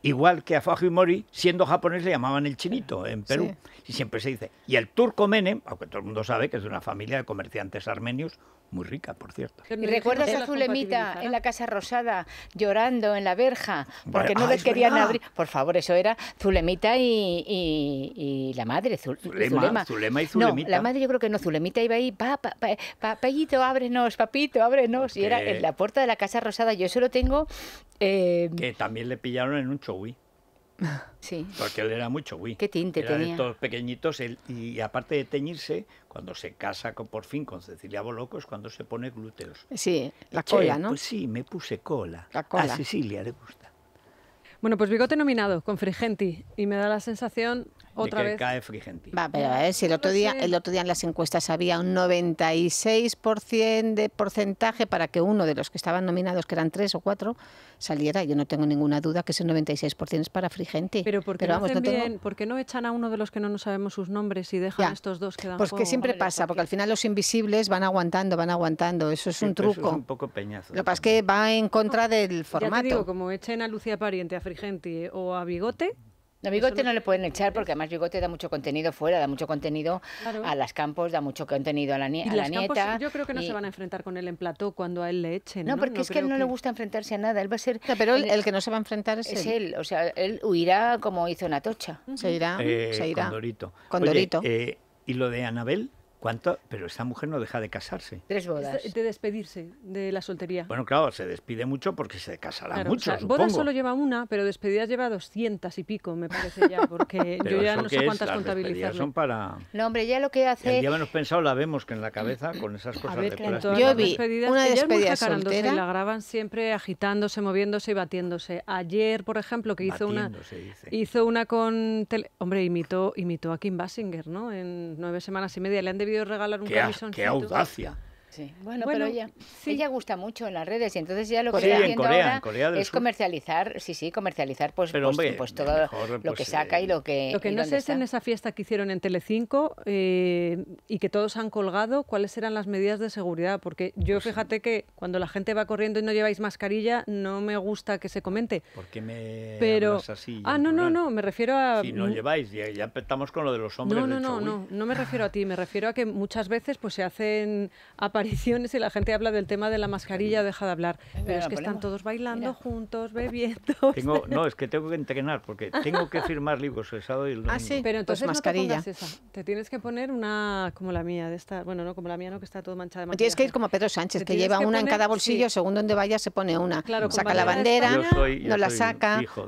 Igual que a Mori, siendo japonés, le llamaban el chinito eh, en Perú. Y siempre se dice. Y el turco Menem, aunque todo el mundo sabe que es de una familia de comerciantes armenios, muy rica, por cierto. ¿Y recuerdas a Zulemita en la Casa Rosada llorando en la verja porque no ah, les querían abrir? Por favor, eso era Zulemita y, la madre, Zulema, y Zulemita. No, la madre yo creo que no, Zulemita iba ahí, pa, pa, eh, ábrenos, papito, ábrenos. Y era en la puerta de la Casa Rosada. Yo eso lo tengo Em, que también le pillaron en un chowi. Sí. Porque él era muy chowí. ¿Qué tinte era todos pequeñitos y aparte de teñirse, cuando se casa con, por fin con Cecilia Boloco es cuando se pone glúteos. Sí, la cola, ¿no? Pues sí, me puse cola. La cola. A Cecilia le gusta. Bueno, pues Bigote nominado con Frigenti y me da la sensación otra vez. cae Frigenti. Va, pero a eh, ver, si el otro día, el otro día en las encuestas había un 96% de porcentaje para que uno de los que estaban nominados, que eran tres o cuatro, saliera. Yo no tengo ninguna duda que ese 96% es para Frigenti. Pero, ¿por vamos, no, no echan a uno de los que no nos sabemos sus nombres y dejan estos dos que dan Porque pues siempre pasa, porque... al final los invisibles van aguantando, van aguantando. Eso es un truco. un poco peñazo. Lo que pasa es que va en contra del formato. Ya digo, como echen a Lucía Pariente, a Frigenti o a Bigote, a bigote no le pueden echar porque además bigote da mucho contenido fuera, da mucho contenido a las campos, da mucho contenido a la, campos, nieta. Yo creo que no se van a enfrentar con él en plató cuando a él le echen. No, porque es que él no le gusta enfrentarse a nada. Él va a ser. pero el, que no se va a enfrentar es, él. O sea, él huirá como hizo una tocha. Se irá. con eh, Dorito. Condorito. Eh, ¿Y lo de Anabel? ¿Cuánto? Pero esta mujer no deja de casarse. Tres bodas. De despedirse de la soltería. Bueno, claro, se despide mucho porque se casará claro, mucho, Bodas solo lleva una, pero despedidas lleva doscientas y pico, me parece ya, porque yo ya no sé cuántas contabilizar. son para... No, hombre, ya lo que hace... Ya menos pensado, la vemos que en la cabeza con esas cosas a de Yo vi una despedida soltera. la graban siempre agitándose, moviéndose y batiéndose. Ayer, por ejemplo, que hizo una... Hizo una con... Hombre, imitó, imitó a Kim Basinger, ¿no? En nueve semanas y media le han de querido regalar un ¿Qué, camisoncito. ¡Qué audacia! Sí. Bueno, pero ella, sí. ella gusta mucho en las redes y entonces ya lo pues que está haciendo ahora es comercializar, sí, sí, comercializar pues, pues, pues todo lo que saca y eh, lo que... Lo que no sé es en esa fiesta que hicieron en Telecinco eh, y que todos han colgado, ¿cuáles eran las medidas de seguridad? Porque yo fíjate que cuando la gente va corriendo y no lleváis mascarilla, no me gusta que se comente. ¿Por me pero... Ah, no, no, no, me refiero a... Si no lleváis, ya, empezamos con lo de los hombres No, no, no, no, no me refiero a ti, me refiero a que muchas veces pues se hacen apariciones y la gente habla del tema de la mascarilla, deja de hablar. Pero es que están todos bailando juntos, bebiendo. no, es que tengo que entrenar porque tengo que firmar libros y Ah, sí, pero pues entonces mascarilla. te, tienes que poner una como la mía, de esta, bueno, no como la mía, no que está todo manchada de Tienes que ir como Pedro Sánchez, que lleva una en cada bolsillo, según donde vaya se pone una. Claro, Saca la bandera, no la saca. Hijo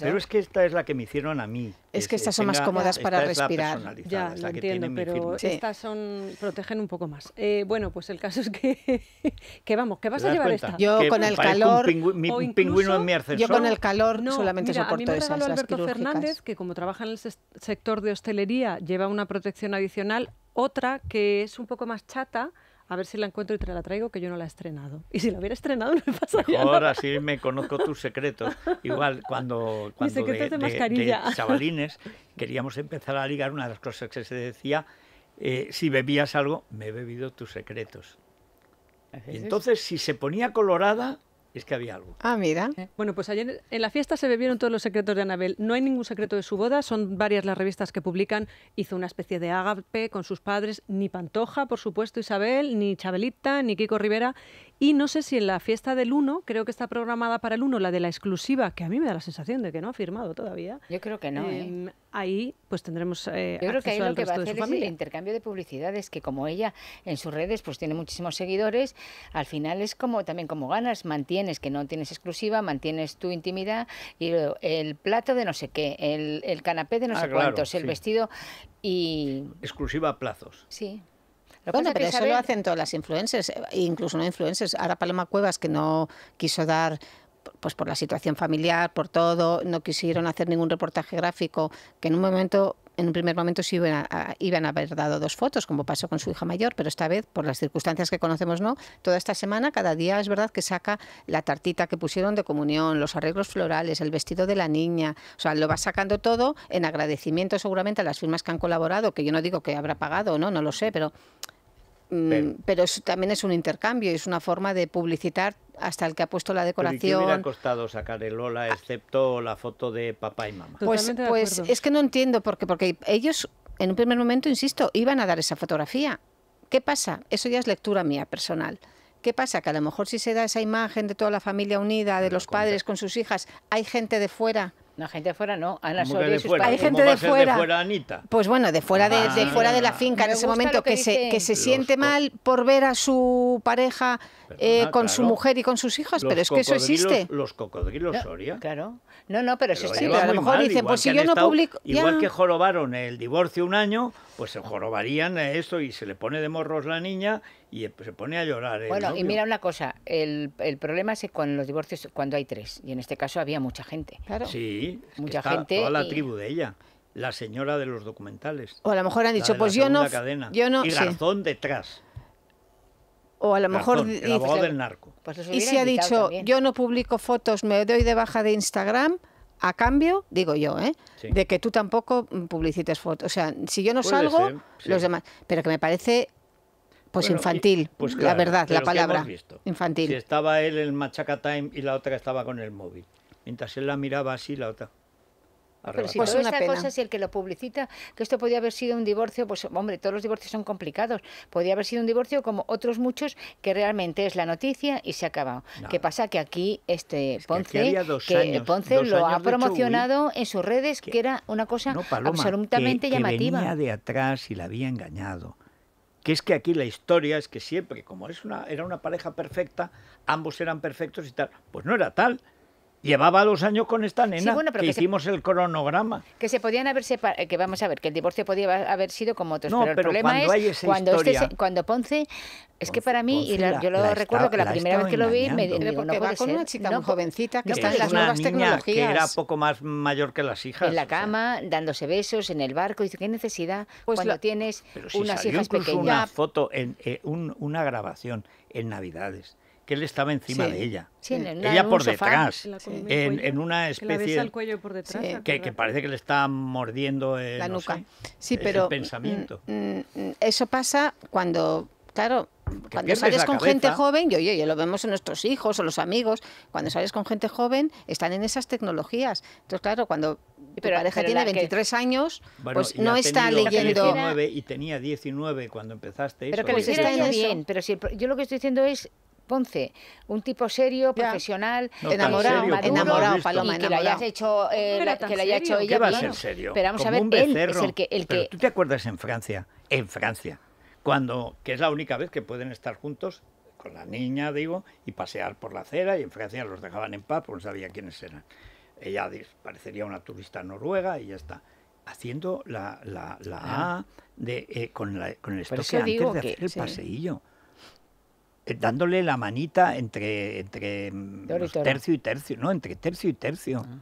pero es que esta es la que me hicieron a mí. Es, que estas son más cómodas para respirar. ya, es la lo entiendo, pero estas son, protegen un poco más. Eh, bueno, pues el caso es que, que vamos, ¿qué vas a llevar esta? Yo con el calor... pingüino en mi Yo con el calor no, solamente soporto esas, Alberto Fernández, que como trabaja en el sector de hostelería, lleva una protección adicional, otra que es un poco más chata, a ver si la encuentro y te la traigo, que yo no la he estrenado. Y si la hubiera estrenado, no me pasaría Mejor, así me conozco tus secretos. Igual, cuando, cuando de, chavalines queríamos empezar a ligar, una de las cosas que se decía, eh, si bebías algo, me he bebido tus secretos. entonces, si se ponía colorada, es que había algo. Ah, mira. Eh, bueno, pues ayer en la fiesta se bebieron todos los secretos de Anabel. No hay ningún secreto de su boda, son varias las revistas que publican. Hizo una especie de ágape con sus padres, ni Pantoja, por supuesto, Isabel, ni Chabelita, ni Kiko Rivera. Y no sé si en la fiesta del 1, creo que está programada para el 1, la de la exclusiva, que a mí me da la sensación de que no ha firmado todavía. Yo creo que no. ¿eh? Em, ahí pues tendremos. Eh, Yo creo que ahí lo que va a hacer el intercambio de publicidades, que como ella en sus redes pues tiene muchísimos seguidores, al final es como también como ganas, mantienes que no tienes exclusiva, mantienes tu intimidad y el plato de no sé qué, el, el canapé de no ah, sé cuántos, el vestido y. Exclusiva a plazos. Sí bueno, pero eso lo hacen todas las influencers, eh, incluso no influencers. Ahora Paloma Cuevas, que no quiso dar pues por la situación familiar, por todo, no quisieron hacer ningún reportaje gráfico, que en un momento en un primer momento sí iban a, haber dado dos fotos, como pasó con su hija mayor, pero esta vez, por las circunstancias que conocemos, no. Toda esta semana, cada día es verdad que saca la tartita que pusieron de comunión, los arreglos florales, el vestido de la niña. O sea, lo va sacando todo en agradecimiento seguramente a las firmas que han colaborado, que yo no digo que habrá pagado, no, no lo sé, pero Mm, pero, eso también es un intercambio, es una forma de publicitar hasta el que ha puesto la decoración. costado sacar el Lola, ah. excepto la foto de papá y mamá? Pues, pues es que no entiendo por qué, porque ellos en un primer momento, insisto, iban a dar esa fotografía. ¿Qué pasa? Eso ya es lectura mía personal. ¿Qué pasa? Que a lo mejor si se da esa imagen de toda la familia unida, de los padres con sus hijas, hay gente de fuera la gente de fuera no, Ana Soria y Hay gente de fuera. Anita? Pues bueno, de fuera de, ah, fuera de la finca en ese momento que, se, que se siente mal por ver a su pareja eh, con su mujer y con sus hijos, pero es que eso existe. Los cocodrilos Soria. Claro. No, no, pero eso a lo mejor dicen, pues si yo no publico... Igual que jorobaron el divorcio un año, pues se jorobarían esto y se le pone de morros la niña y eh, se pone a llorar. Bueno, y mira una cosa, el, el, problema es con los divorcios cuando hay tres, y en este caso había mucha gente. Claro. Sí, mucha gente. Toda la tribu de ella la señora de los documentales. O a lo mejor han dicho, pues yo no, cadena. yo no. Y detrás. O a lo mejor... El abogado del narco. Pues y si ha dicho, yo no publico fotos, me doy de baja de Instagram, a cambio, digo yo, ¿eh? de que tú tampoco publicites fotos. O sea, si yo no salgo, los demás. Pero que me parece pues infantil, pues la verdad, la palabra. Infantil. Si estaba él en Machaca Time y la otra estaba con el móvil. Mientras él la miraba así, la otra. Pero si pues toda cosa, si el que lo publicita, que esto podía haber sido un divorcio, pues hombre, todos los divorcios son complicados. Podía haber sido un divorcio como otros muchos que realmente es la noticia y se ha acabado. ¿Qué pasa? Que aquí este Ponce, Ponce lo ha promocionado en sus redes, que, era una cosa absolutamente llamativa. absolutamente que, llamativa. Venía de atrás y la había engañado. Que es que aquí la historia es que siempre, como es una, era una pareja perfecta, ambos eran perfectos y tal, pues no era tal Llevaba dos años con esta nena, que, hicimos el cronograma. Que se podían haber separado, que vamos a ver, que el divorcio podía haber sido como otros, no, pero el problema cuando es cuando, este historia, cuando Ponce, es que para mí, y yo lo recuerdo que la, primera vez que lo vi, me digo, no con una chica muy jovencita que, está en las nuevas tecnologías. que era poco más mayor que las hijas. En la cama, dándose besos, en el barco, dice, ¿qué necesidad pues cuando tienes unas hijas pequeñas? una foto, en, eh, un, una grabación en Navidades que él estaba encima de ella. ella por detrás, en, una especie... Que, cuello que, parece que le está mordiendo el eh, la nuca. sí, pero... Mm, pensamiento. Mm, mm, eso pasa cuando, claro, cuando sales con gente joven, yo, oye, lo vemos en nuestros hijos o los amigos, cuando sales con gente joven, están en esas tecnologías. Entonces, claro, cuando tu pareja tiene 23 años, pues no está leyendo. y tenía 19 cuando empezaste. Pero que lo pues hiciera bien, pero yo lo que estoy diciendo es Ponce, un tipo serio, profesional, enamorado, maduro, enamorado, Paloma, y que hecho, eh, que haya hecho ella. ¿Qué va a serio? Pero ver, ¿Tú te acuerdas en Francia? En Francia, cuando que es la única vez que pueden estar juntos con la niña, digo, y pasear por la acera, y en Francia los dejaban en paz, porque no sabía quiénes eran. Ella parecería una turista noruega y ya está haciendo la, la, la ah. A de, eh, con, la, con el estoque antes de el paseillo. Eh, dándole la manita entre, entre mm, tercio y tercio, ¿no? Entre tercio y tercio. Ah.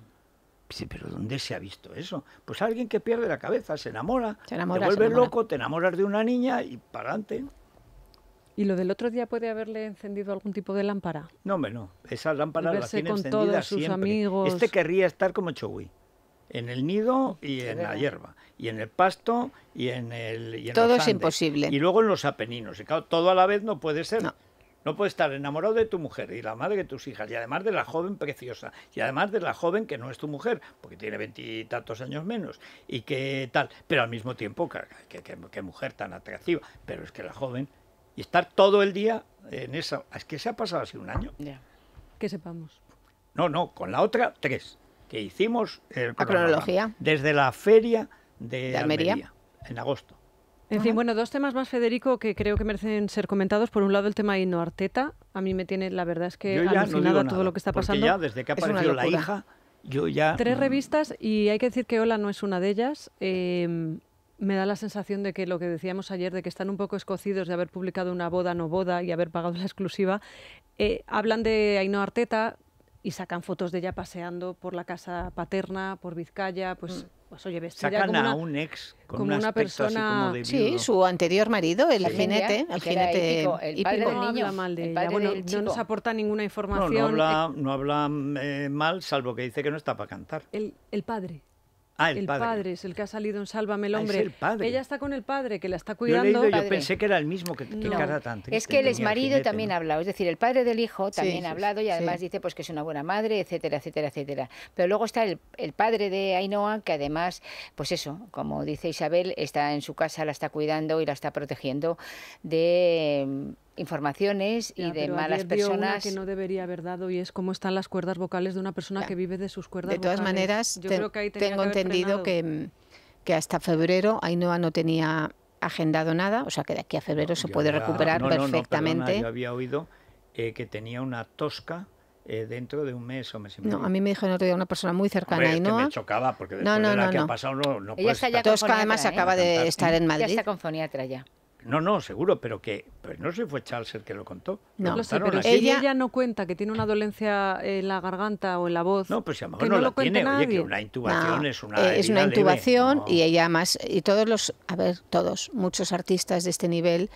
pero ¿dónde se ha visto eso? Pues alguien que pierde la cabeza, se enamora, se te vuelves loco, te enamoras de una niña y para adelante. ¿Y lo del otro día puede haberle encendido algún tipo de lámpara? No, hombre, no. Esa lámpara la tiene siempre. Este querría estar como Chowí. En el nido y en la hierba, y en el pasto y en el. Y todo es imposible. Y luego en los apeninos. todo a la vez no puede ser. No puedes estar enamorado de tu mujer y la madre de tus hijas, y además de la joven preciosa, y además de la joven que no es tu mujer, porque tiene veintitantos años menos, y que tal, pero al mismo tiempo, qué mujer tan atractiva, pero es que la joven, y estar todo el día en esa, es que se ha pasado así un año. Ya, que sepamos. No, no, con la otra, tres, que hicimos el cronología. desde la feria de, ¿De Almería, en agosto. En fin, bueno, dos temas más, Federico, que creo que merecen ser comentados. Por un lado, el tema de Arteta. A mí me tiene, la verdad es que alucinada no todo lo que está pasando. Ya desde que ha la hija, yo ya... Tres revistas y hay que decir que Hola no es una de ellas. Em, me da la sensación de que lo que decíamos ayer, de que están un poco escocidos de haber publicado una boda no boda y haber pagado la exclusiva, eh, hablan de ainoarteta. Arteta y sacan fotos de ella paseando por la casa paterna, por Vizcaya, pues, mm. pues oye, vestida Sacan a un ex con una persona... Como de sí, su anterior marido, el el jinete el Padre del no Bueno, no nos aporta ninguna información. Eh, no, habla, eh, mal, salvo que dice que no está para cantar. el padre. Ah, el, padre. es el que ha salido en Sálvame el ah, hombre. padre. Ella está con el padre que la está cuidando. Yo, pensé que era el mismo que, que tanto Es que el marido también ha hablado, es decir, el padre del hijo también ha hablado y además dice pues que es una buena madre, etcétera, etcétera, etcétera. Pero luego está el, el, padre de Ainhoa que además, pues eso, como dice Isabel, está en su casa, la está cuidando y la está protegiendo de informaciones y de malas personas. que no debería haber dado y es cómo están las cuerdas vocales de una persona que vive de sus cuerdas vocales. De todas maneras, tengo entendido que, mm, que, hasta febrero Ainhoa no tenía agendado nada, o sea que de aquí a febrero se puede recuperar perfectamente. yo había oído eh, que tenía una tosca eh, dentro de un mes o mes No, a mí me dijo en otro día una persona muy cercana Hombre, no. me chocaba porque no, no, de la no, que ha pasado Tosca además acaba de estar en Madrid. Ya está con foniatra ya. No, no, seguro, pero que pues no sé fue Charles el que lo contó. No, pero ella, ya no cuenta que tiene una dolencia en la garganta o en la voz. No, pues si a lo mejor no, lo, es una. Eh, intubación y ella más. Y todos los. A ver, todos, muchos artistas de este nivel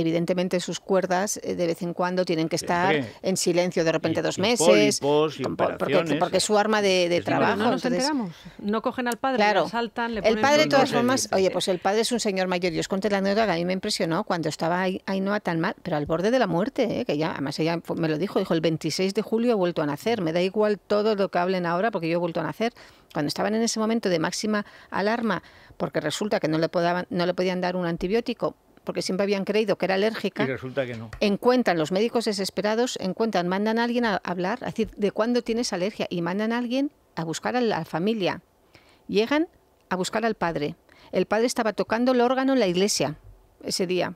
evidentemente sus cuerdas eh, de vez en cuando tienen que estar en silencio de repente dos meses. porque, es su arma de, trabajo. No nos enteramos. No cogen al padre, claro, le saltan, le ponen El padre, de todas formas, oye, pues el padre es un señor mayor. Yo os conté la anécdota a mí me impresionó cuando estaba ahí Ainhoa tan mal, pero al borde de la muerte, eh, que ya, además ella me lo dijo, dijo, el 26 de julio he vuelto a nacer, me da igual todo lo que hablen ahora porque yo he vuelto a nacer. Cuando estaban en ese momento de máxima alarma, porque resulta que no le, no le podían dar un antibiótico porque siempre habían creído que era alérgica. Y resulta que no. Encuentran los médicos desesperados, encuentran, mandan a alguien a hablar, a decir, ¿de cuándo tienes alergia? Y mandan a alguien a buscar a la familia. Llegan a buscar al padre. El padre estaba tocando el órgano en la iglesia ese día.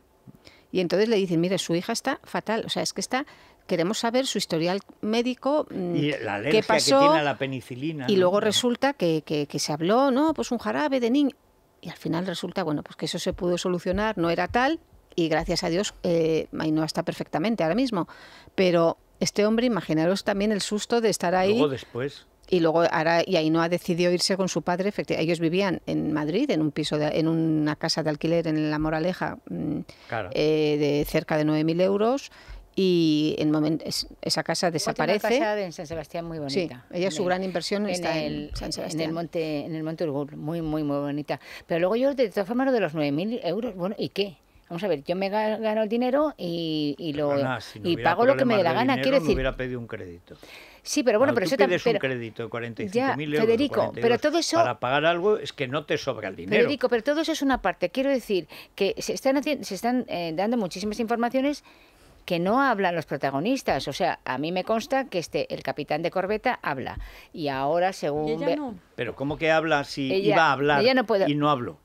Y entonces le dicen, mire, su hija está fatal, o sea, es que está queremos saber su historial médico, mm, y la qué que tiene a la penicilina, y luego resulta que, que, se habló, no, pues un jarabe de niño, y al final resulta, bueno, pues que eso se pudo solucionar, no era tal, y gracias a Dios eh, no está perfectamente ahora mismo. Pero este hombre, imaginaros también el susto de estar ahí. Luego después. Y luego ahora, y ha decidió irse con su padre. ellos vivían en Madrid, en un piso, en una casa de alquiler en La Moraleja, mm, eh, de cerca de 9.000 euros y en momento, esa casa desaparece. Una casa en San Sebastián muy bonita. Sí, ella su gran inversión está en el monte, en el monte muy, muy, muy bonita. Pero luego yo, de todas formas, lo de los 9.000 euros, bueno, ¿y qué? Vamos a ver, yo me gano el dinero y, lo, y pago lo que me dé la gana. quiero decir, hubiera pedido un crédito. Sí, pero bueno, pero eso también. un crédito de 45.000 euros. Federico, pero todo eso. Para pagar algo es que no te sobra el dinero. Federico, pero todo eso es una parte. Quiero decir que se están, se están eh, dando muchísimas informaciones que no hablan los protagonistas. O sea, a mí me consta que este, el capitán de corbeta habla. Y ahora, según. Pero, ¿cómo que habla si iba a hablar y no habló?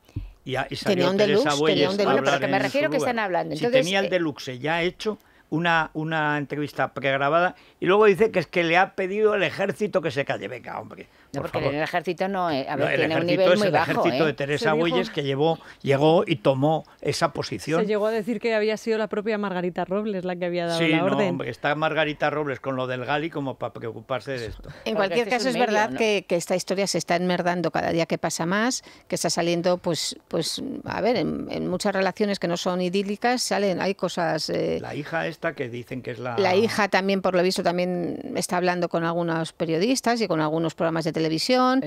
Y, tenía un deluxe, tenía un deluxe. que me refiero que están hablando. si tenía el eh, deluxe ya hecho, una, una entrevista pregrabada y luego dice que es que le ha pedido el ejército que se calle. Venga, hombre porque el ejército no, eh, a ver, tiene un nivel muy el bajo. El ejército ¿eh? de Teresa Bueyes que llevó, llegó y tomó esa posición. Se llegó a decir que había sido la propia Margarita Robles la que había dado la orden. No, está Margarita Robles con lo del Gali como para preocuparse de esto. En cualquier este caso es, verdad que, esta historia se está enmerdando cada día que pasa más, que está saliendo, pues, pues a ver, en, muchas relaciones que no son idílicas salen, hay cosas. Eh, la hija esta que dicen que es la. La hija también, por lo visto, también está hablando con algunos periodistas y con algunos programas de televisión.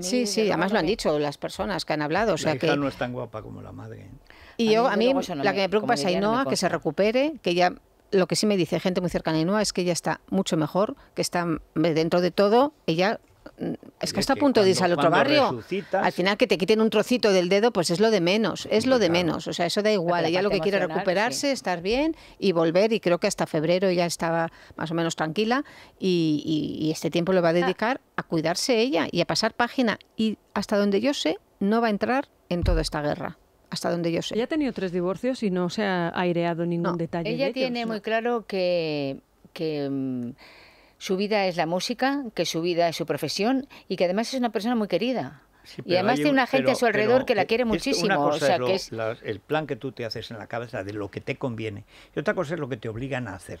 sí, sí, además lo han dicho las personas que han hablado. O sea que... no es tan guapa como la madre. Y yo, a mí, la que me preocupa es Ainhoa, que se recupere, que ya lo que sí me dice gente muy cercana a Ainhoa es que ella está mucho mejor, que está dentro de todo, ella es que hasta a punto de irse al otro barrio. Al final que te quiten un trocito del dedo, pues es lo de menos, es lo de menos. O sea, eso da igual. Ella lo que quiere recuperarse, estar bien y volver. Y creo que hasta febrero ya estaba más o menos tranquila y, este tiempo lo va a ah. dedicar a cuidarse ella y a pasar página. Y hasta donde yo sé, no va a entrar en toda esta guerra hasta donde yo sé. Ella ha tenido tres divorcios y no se ha aireado ningún detalle. Ella tiene muy claro que, que mm, su vida es la música, que su vida es su profesión y que además es una persona muy querida. y además tiene una gente a su alrededor que la quiere muchísimo. o sea, que es... el plan que tú te haces en la cabeza de lo que te conviene y otra cosa es lo que te obligan a hacer.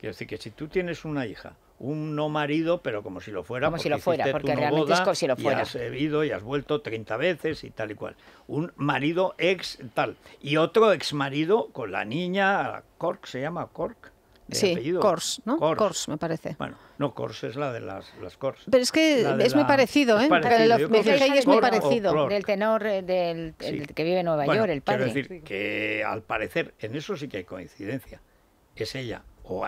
Quiero decir que si tú tienes una hija, un no marido, pero como si lo fuera, como si lo fuera, porque realmente es como si lo fuera. Y has ido y has vuelto 30 veces y tal y cual. Un marido ex tal y otro ex marido con la niña Cork se llama Cork sí, Kors, ¿no? Kors. me parece. Bueno, no, Kors es la de las, las Kors. Pero es que es muy parecido, ¿eh? me fijé que es muy parecido. Del tenor eh, del que vive en Nueva York, el padre. Quiero decir que al parecer, en eso sí que hay coincidencia. Es ella, o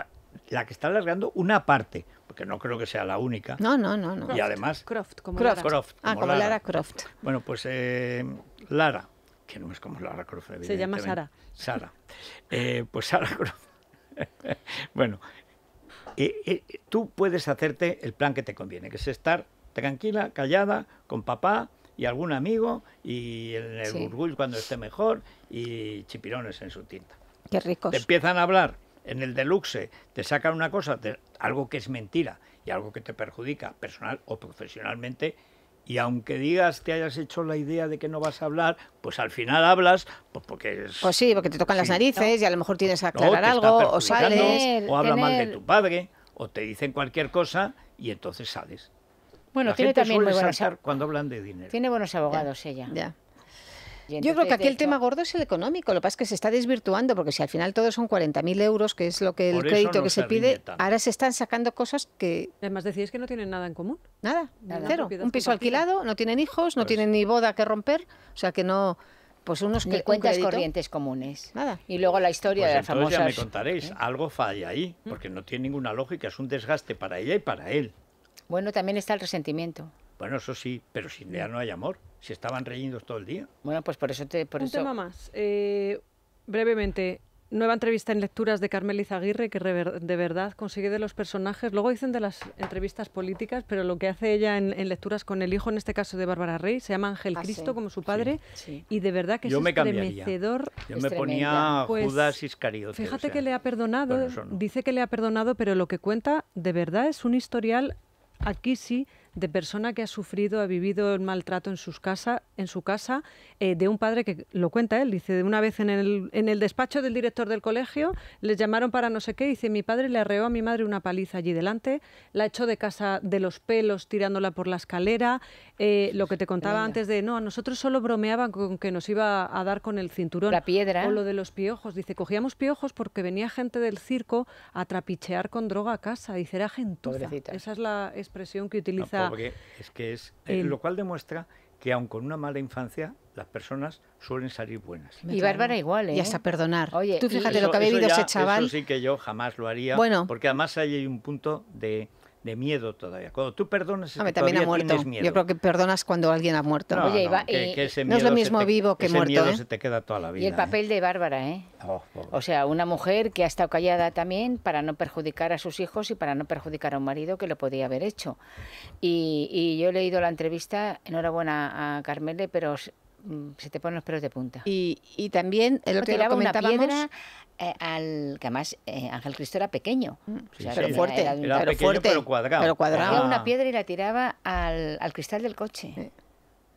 la que está alargando una parte, porque no creo que sea la única. No, no, no. no. Y además... Croft, como Lara. Croft ah, como Lara. Croft. Bueno, pues eh, Lara, que no es como Lara Croft, Se llama Sara. Sara. Eh, pues Sara Croft bueno, eh, eh, tú puedes hacerte el plan que te conviene, que es estar tranquila, callada, con papá y algún amigo y en el orgullo cuando esté mejor y chipirones en su tinta. Qué rico. Te empiezan a hablar en el deluxe, te sacan una cosa, algo que es mentira y algo que te perjudica personal o profesionalmente y aunque digas, te hayas hecho la idea de que no vas a hablar, pues al final hablas, pues porque es... Pues sí, porque te tocan las narices y a lo mejor tienes que aclarar algo, o sales... O habla mal de tu padre, o te dicen cualquier cosa y entonces sales. Bueno, la tiene gente también suele muy cuando hablan de dinero. Tiene buenos abogados ella. Ya. Yo creo que aquí el tema gordo es el económico, lo que pasa es que se está desvirtuando, porque si al final todos son 40.000 euros, que es lo que el crédito que se, pide, ahora se están sacando cosas que... Además decís que no tienen nada en común. Nada, cero. Un piso alquilado, no tienen hijos, no tienen ni boda que romper, o sea que no pues unos que, cuentas corrientes comunes. Nada. Y luego la historia pues de la famosas. Ya me contaréis, ¿Eh? algo falla ahí, ¿Mm? porque no tiene ninguna lógica, es un desgaste para ella y para él. Bueno, también está el resentimiento. Bueno, eso sí, pero sin idea no hay amor. Si estaban reñidos todo el día. Bueno, pues por eso te... Por Un tema más. Eh, brevemente, nueva entrevista en lecturas de Carmel Izaguirre, que de verdad consigue de los personajes. Luego dicen de las entrevistas políticas, pero lo que hace ella en, lecturas con el hijo, en este caso de Bárbara Rey, se llama Ángel ah, Cristo, como su padre, y de verdad que Yo es me estremecedor. Yo me ponía pues Judas Iscariote. Fíjate que le ha perdonado, dice que le ha perdonado, pero lo que cuenta de verdad es un historial, aquí sí, de persona que ha sufrido, ha vivido el maltrato en, sus casa, en su casa, eh, de un padre que lo cuenta él, dice, de una vez en el, en el despacho del director del colegio, le llamaron para no sé qué, dice, mi padre le arreó a mi madre una paliza allí delante, la echó de casa de los pelos tirándola por la escalera, eh, lo que te contaba antes de, no, a nosotros solo bromeaban con que nos iba a dar con el cinturón. La piedra. O lo de los piojos, dice, cogíamos piojos porque venía gente del circo a trapichear con droga a casa, dice, era gentuza. Esa es la expresión que utiliza porque es que es. Eh, lo cual demuestra que aun con una mala infancia, las personas suelen salir buenas. Y Bárbara igual, ¿eh? Y hasta perdonar. Oye, Tú fíjate lo que había vivido ese chaval. Eso sí que yo jamás lo haría. Bueno. Porque además hay un punto de de miedo todavía. Cuando tú perdonas, también ha Miedo. Yo creo que perdonas cuando alguien ha muerto. No, eh, es lo mismo vivo que muerto. ¿eh? Y el papel ¿eh? de Bárbara, ¿eh? Oh, o sea, una mujer que ha estado callada también para no perjudicar a sus hijos y para no perjudicar a un marido que lo podía haber hecho. Y, y yo he leído la entrevista, enhorabuena a Carmele, pero Mm, se te ponen los pelos de punta. Y, también el otro día comentábamos... al, que además eh, Ángel Cristo era pequeño, mm. pero, fuerte, pero cuadrado. Pero una ah. piedra y la tiraba al, cristal del coche.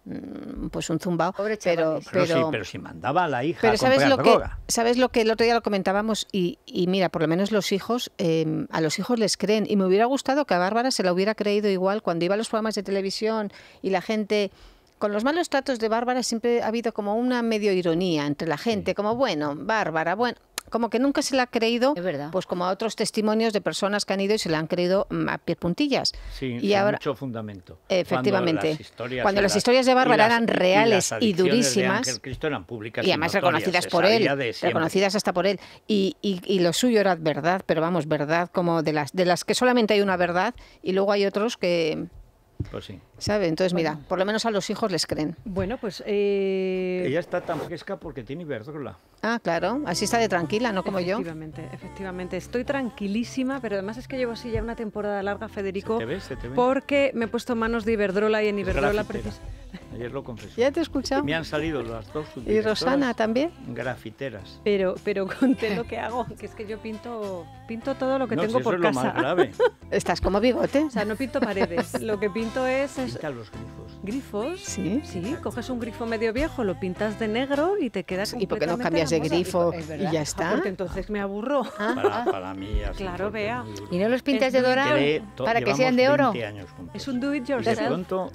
Mm, pues un zumbao. Pobre pero, pero, si mandaba a la hija. sabes lo que sabes lo que el otro día lo comentábamos y, mira, por lo menos los hijos em, a los hijos les creen y me hubiera gustado que a Bárbara se la hubiera creído igual cuando iba a los programas de televisión y la gente con los malos tratos de Bárbara siempre ha habido como una medio ironía entre la gente, como bueno, Bárbara, bueno, como que nunca se la ha creído, es verdad. pues como a otros testimonios de personas que han ido y se la han creído mm, a pie puntillas. Sí, y ahora, mucho fundamento. Efectivamente. Cuando las historias, de Bárbara eran reales y, durísimas. y además reconocidas por él, reconocidas hasta por él. Y, y, y, lo suyo era verdad, pero vamos, verdad como de las, de las que solamente hay una verdad y luego hay otros que... Pues sí. ¿Sabe? Entonces, mira, por lo menos a los hijos les creen. Bueno, pues... Eh, Ella está tan fresca porque tiene Iberdrola. Ah, claro, así está de tranquila, no como yo. Efectivamente, efectivamente. Estoy tranquilísima, pero además es que llevo así ya una temporada larga, Federico, porque me he puesto manos de Iberdrola y en Iberdrola precisamente... Ayer lo confesé. Ya te he escuchado. Me han salido las dos ¿Y Rosana también? Grafiteras. Pero, pero conté lo que hago, que es que yo pinto, pinto todo lo que tengo por eso Es lo más grave. Estás como bigote. O sea, no pinto paredes. Lo que pinto es pues, grifos. ¿Grifos? Sí. coges un grifo medio viejo, lo pintas de negro y te quedas ¿Y por qué no cambias de grifo y, ya está? Ah, entonces me aburro. Ah, ah. Para, mí así... Claro, vea. ¿Y no los pintas de dorado para que sean de oro? Es un do it yourself. de pronto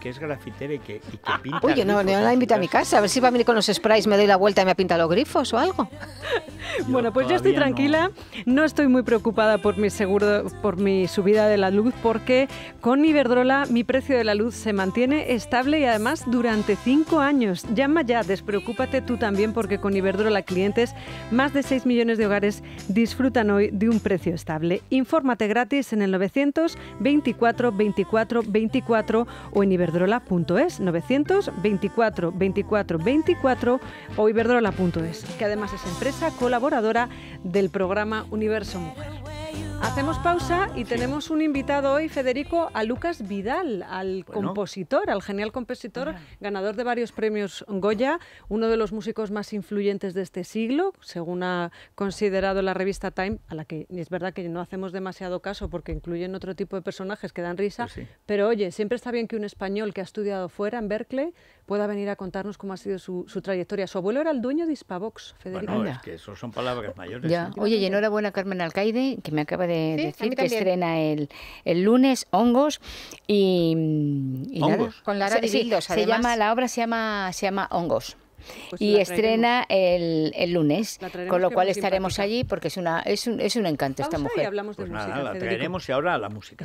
que es grafitera y que, ah, pinta. Oye, no, no la invito a mi casa, a ver si va a venir con los sprays, me doy la vuelta y me pinta los grifos o algo. bueno, pues yo estoy tranquila, no. estoy muy preocupada por mi seguro, por mi subida de la luz, porque con Iberdrola mi precio de la luz se mantiene estable y además durante cinco años. Llama ya, despreocúpate tú también, porque con Iberdrola clientes, más de 6 millones de hogares disfrutan hoy de un precio estable. Infórmate gratis en el 900 24 24 24 o en iberdrola.es 924 24 24 o iberdrola.es, que además es empresa colaboradora del programa Universo Mujer. Hacemos pausa y tenemos un invitado hoy, Federico, a Lucas Vidal, al compositor, al genial compositor, ganador de varios premios Goya, uno de los músicos más influyentes de este siglo, según ha considerado la revista Time, a la que es verdad que no hacemos demasiado caso porque incluyen otro tipo de personajes que dan risa, pues pero oye, siempre está bien que un español que ha estudiado fuera, en Berkeley, pueda venir a contarnos cómo ha sido su, trayectoria. Su abuelo era el dueño de Hispavox, Federico. Bueno, es que eso son palabras mayores. ¿eh? Oye, y enhorabuena a Carmen Alcaide, que me acaba de de decir que estrena el, el, lunes Hongos y, ¿Hongos? llama la obra se llama se llama Hongos. Pues y estrena el, el lunes, con lo cual estaremos allí porque es una es un, es un encanto esta mujer. Y hablamos de pues la traeremos y ahora la música,